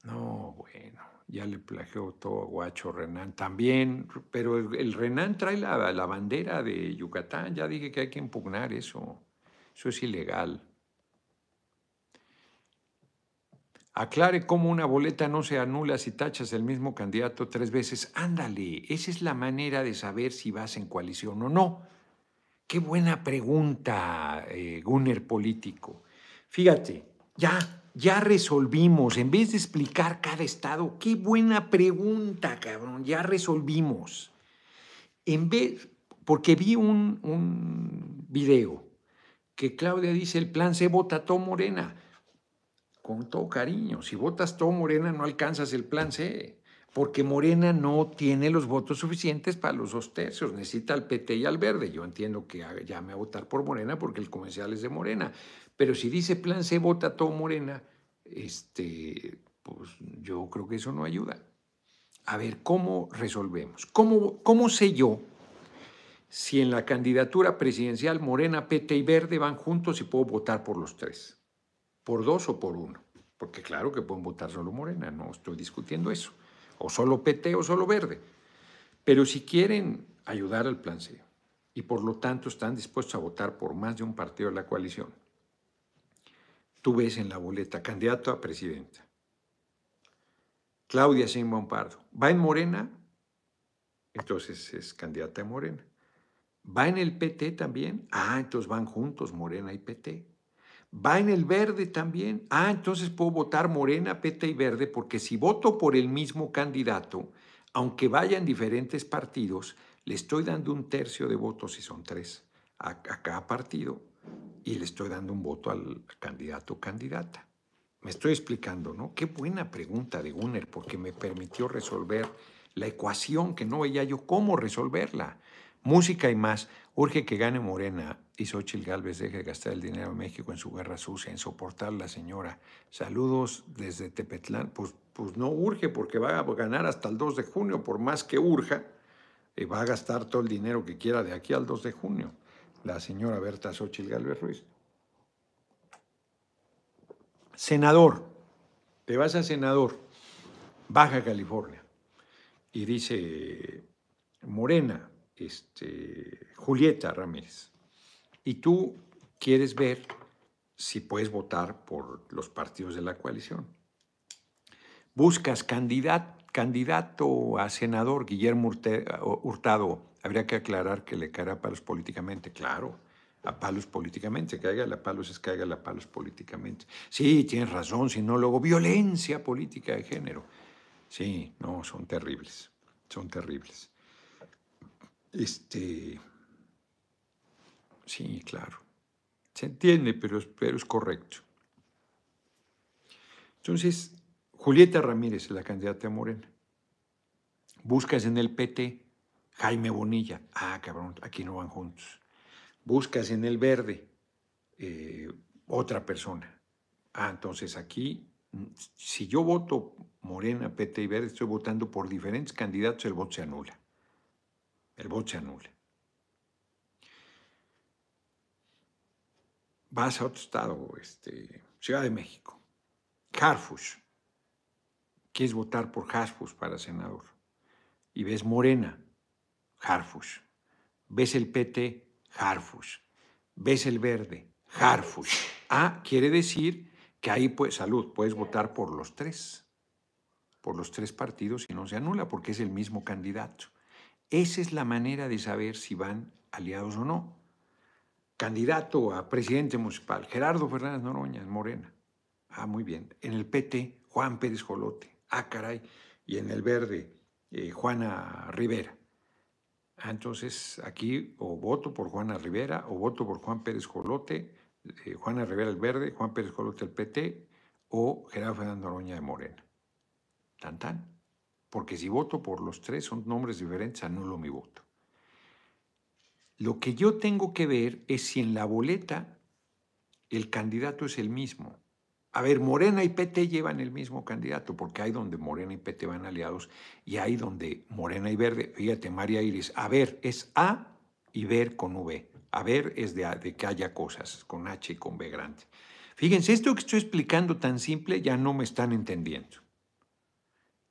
No, bueno. Ya le plagió todo a Guacho Renan también. Pero el, Renán Renan trae la, la bandera de Yucatán. Ya dije que hay que impugnar eso. Eso es ilegal. Aclare cómo una boleta no se anula si tachas el mismo candidato tres veces. Ándale, esa es la manera de saber si vas en coalición o no. Qué buena pregunta, eh, Gunner político. Fíjate, ya, ya resolvimos. En vez de explicar cada estado, qué buena pregunta, cabrón, ya resolvimos. En vez, porque vi un, un video que Claudia dice, el plan se todo Morena con todo cariño. Si votas todo Morena, no alcanzas el plan C, porque Morena no tiene los votos suficientes para los dos tercios, necesita al PT y al verde. Yo entiendo que llame a votar por Morena porque el comercial es de Morena, pero si dice plan C, vota todo Morena, este, pues yo creo que eso no ayuda. A ver, ¿cómo resolvemos? ¿Cómo, cómo sé yo si en la candidatura presidencial Morena, PT y Verde van juntos y puedo votar por los tres? por dos o por uno. Porque claro que pueden votar solo Morena, no estoy discutiendo eso. O solo PT o solo Verde. Pero si quieren ayudar al plan C y por lo tanto están dispuestos a votar por más de un partido de la coalición, tú ves en la boleta candidato a presidenta. Claudia Simón Pardo. ¿Va en Morena? Entonces es candidata a Morena. ¿Va en el PT también? Ah, entonces van juntos Morena y PT va en el verde también. Ah, entonces puedo votar Morena, peta y Verde, porque si voto por el mismo candidato, aunque vayan diferentes partidos, le estoy dando un tercio de votos, si son tres, a, a cada partido, y le estoy dando un voto al candidato o candidata. Me estoy explicando, ¿no? Qué buena pregunta de Gunner, porque me permitió resolver la ecuación que no veía yo cómo resolverla. Música y más, urge que gane Morena, y Xochitl Gálvez deje de gastar el dinero de México en su guerra sucia, en soportar la señora. Saludos desde Tepetlán. Pues, pues no urge porque va a ganar hasta el 2 de junio, por más que urja, va a gastar todo el dinero que quiera de aquí al 2 de junio. La señora Berta Xochitl Gálvez Ruiz. Senador, te vas a senador, Baja California. Y dice Morena, este, Julieta Ramírez y tú quieres ver si puedes votar por los partidos de la coalición. Buscas candidato a senador, Guillermo Hurtado. Habría que aclarar que le caerá a palos políticamente, claro. A palos políticamente, caiga la palos es caiga la palos políticamente. Sí, tienes razón, si no, luego violencia política de género. Sí, no, son terribles, son terribles. Este, Sí, claro. Se entiende, pero, pero es correcto. Entonces, Julieta Ramírez es la candidata Morena. Buscas en el PT Jaime Bonilla. Ah, cabrón, aquí no van juntos. Buscas en el verde eh, otra persona. Ah, entonces aquí, si yo voto Morena, PT y Verde, estoy votando por diferentes candidatos, el voto se anula. El voto se anula. vas a otro estado, este, Ciudad de México, Harfush, quieres votar por Harfush para senador y ves Morena, Harfush, ves el PT, Harfush, ves el verde, Harfush. Ah, quiere decir que ahí, pues, salud, puedes votar por los tres, por los tres partidos y no se anula porque es el mismo candidato. Esa es la manera de saber si van aliados o no candidato a presidente municipal, Gerardo Fernández Noroña, en Morena. Ah, muy bien. En el PT, Juan Pérez Colote. Ah, caray. Y en el verde, eh, Juana Rivera. Ah, entonces, aquí o voto por Juana Rivera o voto por Juan Pérez Colote. Eh, Juana Rivera el verde, Juan Pérez Colote el PT o Gerardo Fernández Noroña de Morena. Tan tan. Porque si voto por los tres son nombres diferentes, anulo mi voto. Lo que yo tengo que ver es si en la boleta el candidato es el mismo. A ver, Morena y PT llevan el mismo candidato, porque hay donde Morena y PT van aliados y hay donde Morena y Verde, fíjate, María Iris, a ver es A y ver con V. A ver es de, de que haya cosas, con H y con B grande. Fíjense, esto que estoy explicando tan simple ya no me están entendiendo.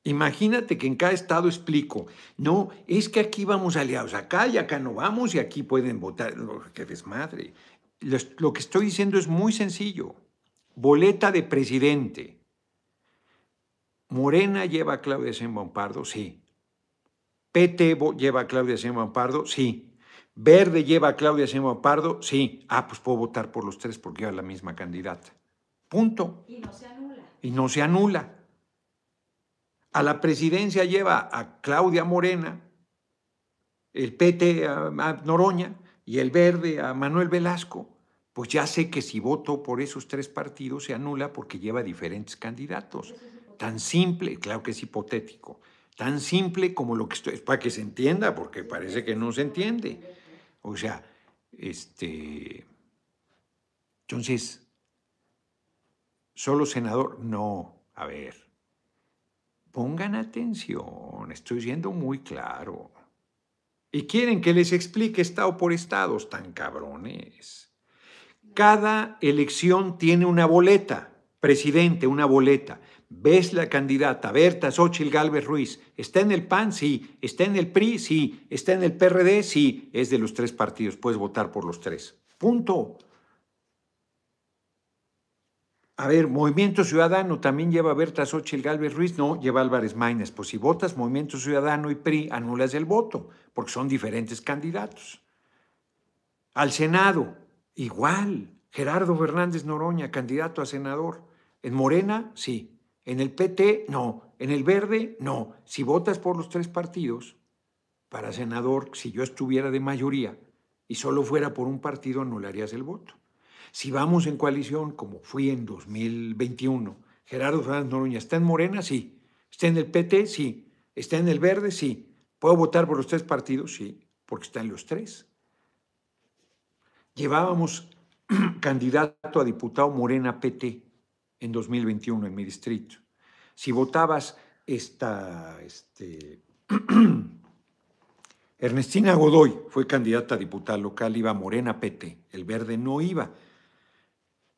Imagínate que en cada estado explico, no, es que aquí vamos aliados, acá y acá no vamos y aquí pueden votar, ¡Qué desmadre. Lo, que estoy diciendo es muy sencillo. Boleta de presidente. Morena lleva a Claudia Sheinbaum Pardo, sí. PT lleva a Claudia Sheinbaum Pardo, sí. Verde lleva a Claudia Sheinbaum Pardo, sí. Ah, pues puedo votar por los tres porque a la misma candidata. Punto. Y no se anula. Y no se anula. A la presidencia lleva a Claudia Morena, el PT a, Noroña y el Verde a Manuel Velasco. Pues ya sé que si voto por esos tres partidos se anula porque lleva diferentes candidatos. Tan simple, claro que es hipotético, tan simple como lo que estoy, para que se entienda, porque parece que no se entiende. O sea, este. Entonces, solo senador, no, a ver. Pongan atención, estoy siendo muy claro. Y quieren que les explique estado por Estado? tan cabrones. Cada elección tiene una boleta, presidente, una boleta. ¿Ves la candidata? Berta Xochitl Galvez Ruiz. ¿Está en el PAN? Sí. ¿Está en el PRI? Sí. ¿Está en el PRD? Sí. Es de los tres partidos. Puedes votar por los tres. Punto. A ver, Movimiento Ciudadano también lleva a Berta el Galvez Ruiz, no, lleva Álvarez Maínez. Pues si votas Movimiento Ciudadano y PRI, anulas el voto, porque son diferentes candidatos. Al Senado, igual, Gerardo Fernández Noroña, candidato a senador. En Morena, sí. En el PT, no. En el Verde, no. Si votas por los tres partidos, para senador, si yo estuviera de mayoría y solo fuera por un partido, anularías el voto. Si vamos en coalición, como fui en 2021, Gerardo Fernández Noruña ¿está en Morena? Sí. ¿Está en el PT? Sí. ¿Está en el Verde? Sí. ¿Puedo votar por los tres partidos? Sí, porque está en los tres. Llevábamos candidato a diputado Morena PT en 2021 en mi distrito. Si votabas esta, este, Ernestina Godoy fue candidata a diputada local, iba Morena PT, el verde no iba.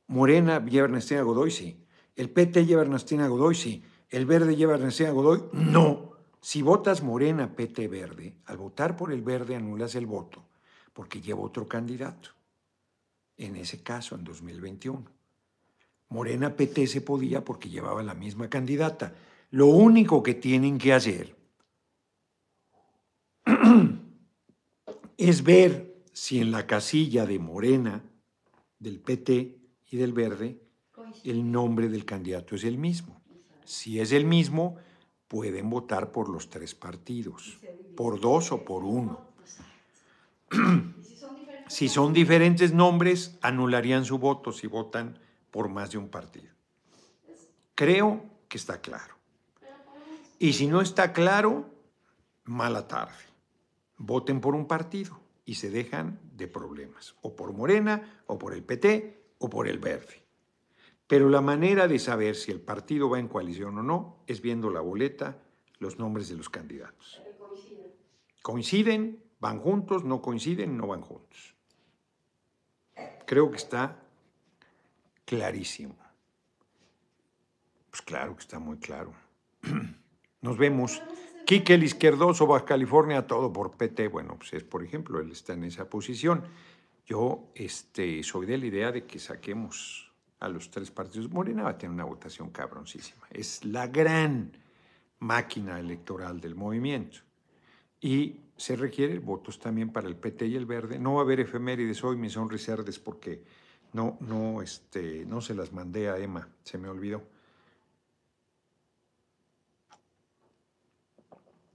Morena lleva a Ernestina Godoy, sí. El PT lleva Ernestina Godoy, sí. El Verde lleva a Godoy, no. Si votas Morena, PT Verde, al votar por el Verde anulas el voto, porque lleva otro candidato. En ese caso, en 2021. Morena PT se podía porque llevaba la misma candidata. Lo único que tienen que hacer es ver si en la casilla de Morena, del PT, y del verde, el nombre del candidato es el mismo. Si es el mismo, pueden votar por los tres partidos, por dos o por uno. Si son diferentes nombres, anularían su voto si votan por más de un partido. Creo que está claro. Y si no está claro, mala tarde. Voten por un partido y se dejan de problemas, o por Morena, o por el PT, o por el verde. Pero la manera de saber si el partido va en coalición o no es viendo la boleta, los nombres de los candidatos. Coinciden, van juntos, no coinciden, no van juntos. Creo que está clarísimo. Pues claro que está muy claro. Nos vemos. Quique el Izquierdoso, Baja California, todo por PT. Bueno, pues es por ejemplo, él está en esa posición. Yo este, soy de la idea de que saquemos a los tres partidos. Morena va a tener una votación cabroncísima. Es la gran máquina electoral del movimiento. Y se requieren votos también para el PT y el Verde. No va a haber efemérides hoy, mis sonriserdes, porque no, no, este, no se las mandé a Emma, se me olvidó.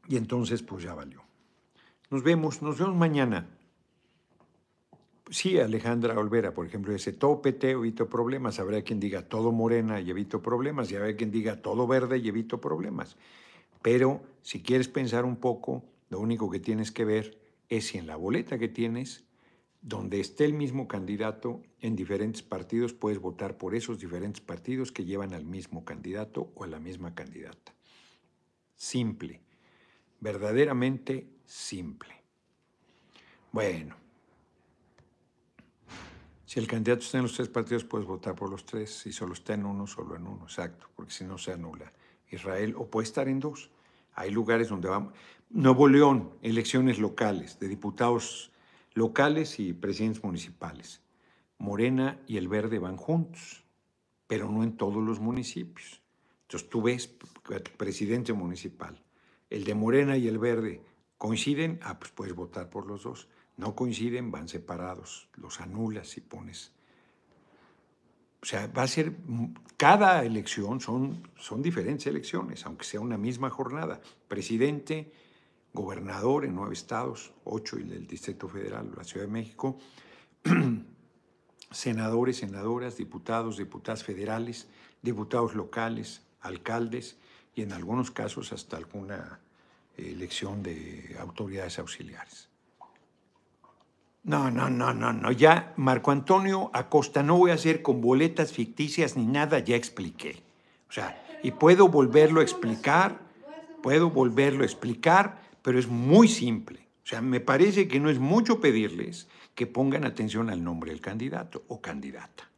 Y entonces, pues ya valió. Nos vemos, nos vemos mañana. Sí, Alejandra Olvera, por ejemplo, dice todo PT evito problemas. Habrá quien diga todo morena y evito problemas, y habrá quien diga todo verde y evito problemas. Pero si quieres pensar un poco, lo único que tienes que ver es si en la boleta que tienes, donde esté el mismo candidato en diferentes partidos, puedes votar por esos diferentes partidos que llevan al mismo candidato o a la misma candidata. Simple, verdaderamente simple. Bueno, si el candidato está en los tres partidos, puedes votar por los tres. Si solo está en uno, solo en uno, exacto, porque si no se anula. Israel, o puede estar en dos. Hay lugares donde vamos. Nuevo León, elecciones locales, de diputados locales y presidentes municipales. Morena y el Verde van juntos, pero no en todos los municipios. Entonces tú ves presidente municipal. El de Morena y el Verde coinciden, ah, pues puedes votar por los dos no coinciden, van separados, los anulas y pones. O sea, va a ser, cada elección son, son diferentes elecciones, aunque sea una misma jornada. Presidente, gobernador en nueve estados, ocho y el Distrito Federal, la Ciudad de México, senadores, senadoras, diputados, diputadas federales, diputados locales, alcaldes y en algunos casos hasta alguna elección de autoridades auxiliares. No, no, no, no, Ya, Marco Antonio Acosta, no voy a hacer con boletas ficticias ni nada, ya expliqué. O sea, y puedo volverlo a explicar, puedo volverlo a explicar, pero es muy simple. O sea, me parece que no es mucho pedirles que pongan atención al nombre del candidato o candidata.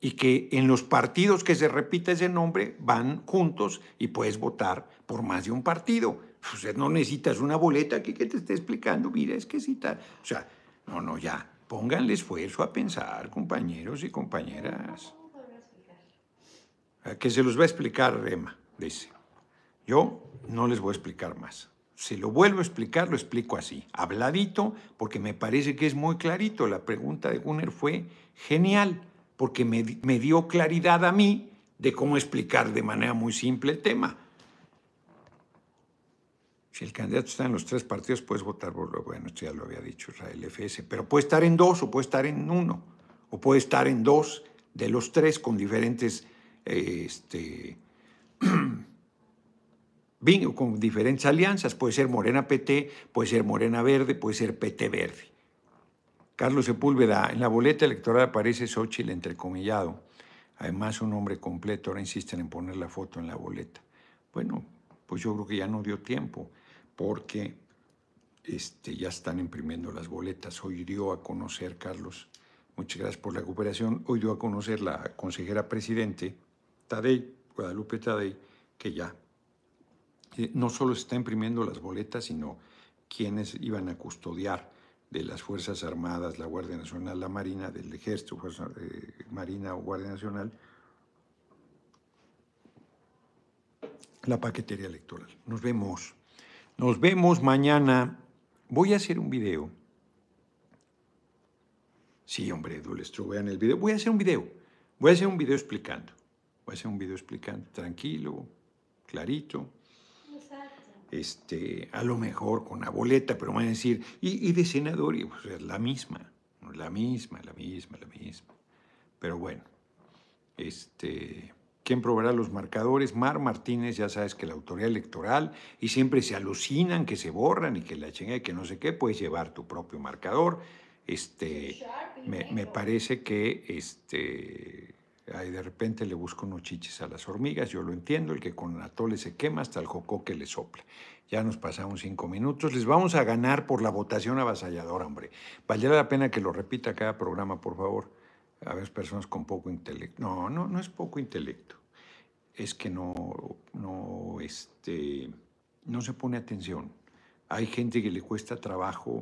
Y que en los partidos que se repita ese nombre van juntos y puedes votar por más de un partido. O sea, no necesitas una boleta aquí que te esté explicando, mira, es que tal. O sea, no, no, ya. Pónganle esfuerzo a pensar, compañeros y compañeras. Eh, que se los va a explicar Emma, dice. Yo no les voy a explicar más. Si lo vuelvo a explicar, lo explico así, habladito, porque me parece que es muy clarito. La pregunta de Gunner fue genial, porque me, me dio claridad a mí de cómo explicar de manera muy simple el tema. Si el candidato está en los tres partidos, puedes votar por... Bueno, esto ya lo había dicho Israel FS, pero puede estar en dos o puede estar en uno, o puede estar en dos de los tres con diferentes... Este, con diferentes alianzas. Puede ser Morena PT, puede ser Morena Verde, puede ser PT Verde. Carlos Sepúlveda, en la boleta electoral aparece Xochitl entrecomillado. Además, un hombre completo. Ahora insisten en poner la foto en la boleta. Bueno, pues yo creo que ya no dio tiempo porque este, ya están imprimiendo las boletas. Hoy dio a conocer, Carlos, muchas gracias por la cooperación, hoy dio a conocer la consejera presidente, Tadei, Guadalupe Tadei, que ya eh, no solo está imprimiendo las boletas, sino quienes iban a custodiar de las Fuerzas Armadas, la Guardia Nacional, la Marina, del Ejército, Fuerza eh, Marina o Guardia Nacional, la paquetería electoral. Nos vemos. Nos vemos mañana. Voy a hacer un video. Sí, hombre, Dulestro, vean el video. Voy a hacer un video. Voy a hacer un video explicando. Voy a hacer un video explicando, tranquilo, clarito. Exacto. Este, a lo mejor con la boleta, pero me a decir, y, y de senador, y pues es la misma, la misma, la misma, la misma. Pero bueno, este. ¿Quién probará los marcadores. Mar Martínez, ya sabes que la autoridad electoral y siempre se alucinan, que se borran y que la chingada y que no sé qué, puedes llevar tu propio marcador. Este, me, parece que este, ahí de repente le busco unos chiches a las hormigas, yo lo entiendo, el que con atole se quema hasta el jocó que le sopla. Ya nos pasamos cinco minutos, les vamos a ganar por la votación avasalladora, hombre. Valdrá la pena que lo repita cada programa, por favor a veces personas con poco intelecto. No, no, no es poco intelecto. Es que no, no, este, no se pone atención. Hay gente que le cuesta trabajo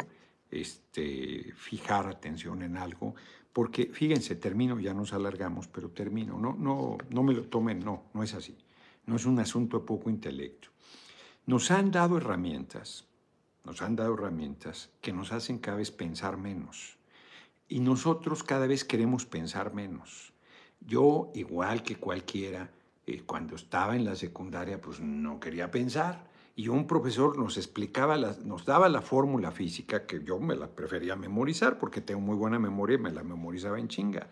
este, fijar atención en algo, porque fíjense, termino, ya nos alargamos, pero termino. No, no, no me lo tomen, no, no es así. No es un asunto de poco intelecto. Nos han dado herramientas, nos han dado herramientas que nos hacen cada vez pensar menos. Y nosotros cada vez queremos pensar menos. Yo, igual que cualquiera, eh, cuando estaba en la secundaria, pues no quería pensar. Y un profesor nos explicaba, nos daba la fórmula física, que yo me la prefería memorizar porque tengo muy buena memoria y me la memorizaba en chinga.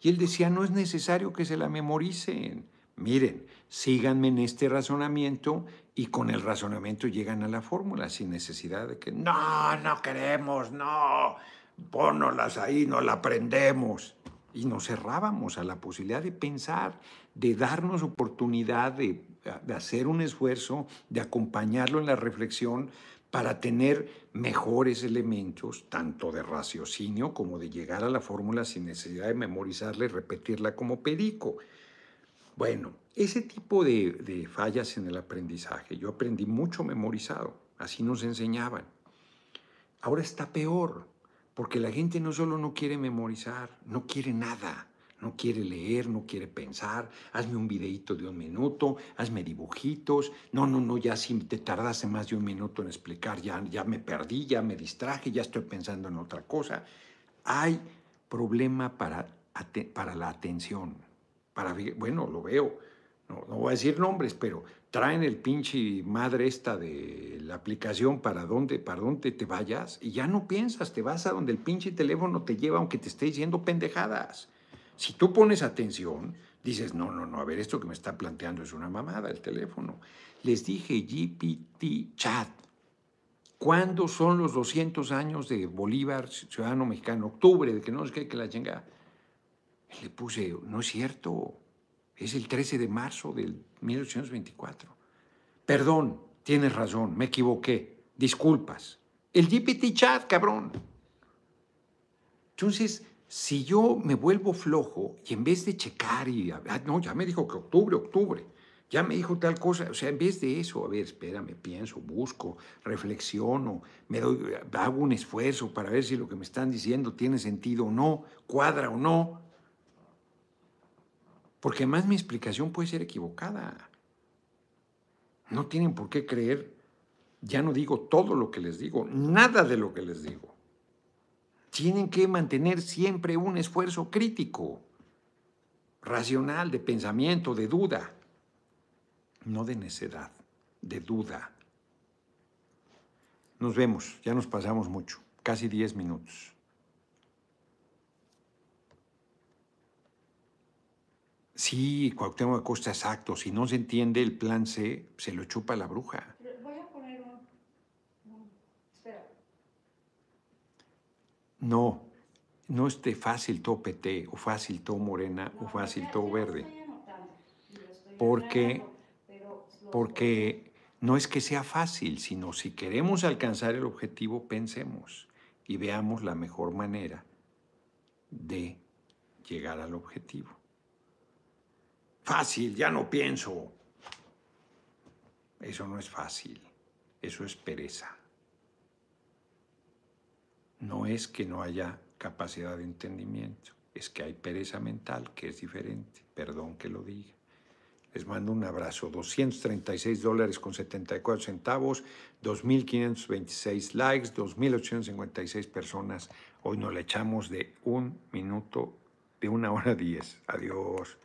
Y él decía, no es necesario que se la memoricen. Miren, síganme en este razonamiento y con el razonamiento llegan a la fórmula sin necesidad de que, no, no queremos, no pónolas ahí, no la aprendemos. Y nos cerrábamos a la posibilidad de pensar, de darnos oportunidad de, hacer un esfuerzo, de acompañarlo en la reflexión para tener mejores elementos, tanto de raciocinio como de llegar a la fórmula sin necesidad de memorizarla y repetirla como perico. Bueno, ese tipo de fallas en el aprendizaje, yo aprendí mucho memorizado, así nos enseñaban. Ahora está peor, porque la gente no solo no quiere memorizar, no quiere nada. No quiere leer, no quiere pensar. Hazme un videíto de un minuto, hazme dibujitos. No, no, no, ya si te tardaste más de un minuto en explicar, ya, ya me perdí, ya me distraje, ya estoy pensando en otra cosa. Hay problema para, para la atención. bueno, lo veo no, no voy a decir nombres, pero traen el pinche madre esta de la aplicación para dónde, para te vayas y ya no piensas, te vas a donde el pinche teléfono te lleva aunque te esté diciendo pendejadas. Si tú pones atención, dices, no, no, no, a ver, esto que me está planteando es una mamada el teléfono. Les dije GPT chat. ¿Cuándo son los 200 años de Bolívar, ciudadano mexicano? Octubre, de que no es que la chingada. Le puse, no es cierto. Es el 13 de marzo del 1824. Perdón, tienes razón, me equivoqué. Disculpas. El GPT chat, cabrón. Entonces, si yo me vuelvo flojo y en vez de checar y hablar, ah, no, ya me dijo que octubre, octubre, ya me dijo tal cosa, o sea, en vez de eso, a ver, espérame, pienso, busco, reflexiono, me doy, hago un esfuerzo para ver si lo que me están diciendo tiene sentido o no, cuadra o no, porque más mi explicación puede ser equivocada. No tienen por qué creer, ya no digo todo lo que les digo, nada de lo que les digo. Tienen que mantener siempre un esfuerzo crítico, racional, de pensamiento, de duda, no de necedad, de duda. Nos vemos, ya nos pasamos mucho, casi 10 minutos. Sí, Cuauhtémoc Acosta, exacto. Si no se entiende el plan C, se lo chupa la bruja. Voy a poner un... No, no esté fácil todo PT, o fácil todo morena, o fácil todo verde. porque, porque no es que sea fácil, sino si queremos alcanzar el objetivo, pensemos y veamos la mejor manera de llegar al objetivo. Fácil, ya no pienso. Eso no es fácil, eso es pereza. No es que no haya capacidad de entendimiento, es que hay pereza mental que es diferente, perdón que lo diga. Les mando un abrazo, 236 dólares con 74 centavos, 2.526 likes, 2.856 personas. Hoy nos le echamos de un minuto, de una hora diez. Adiós.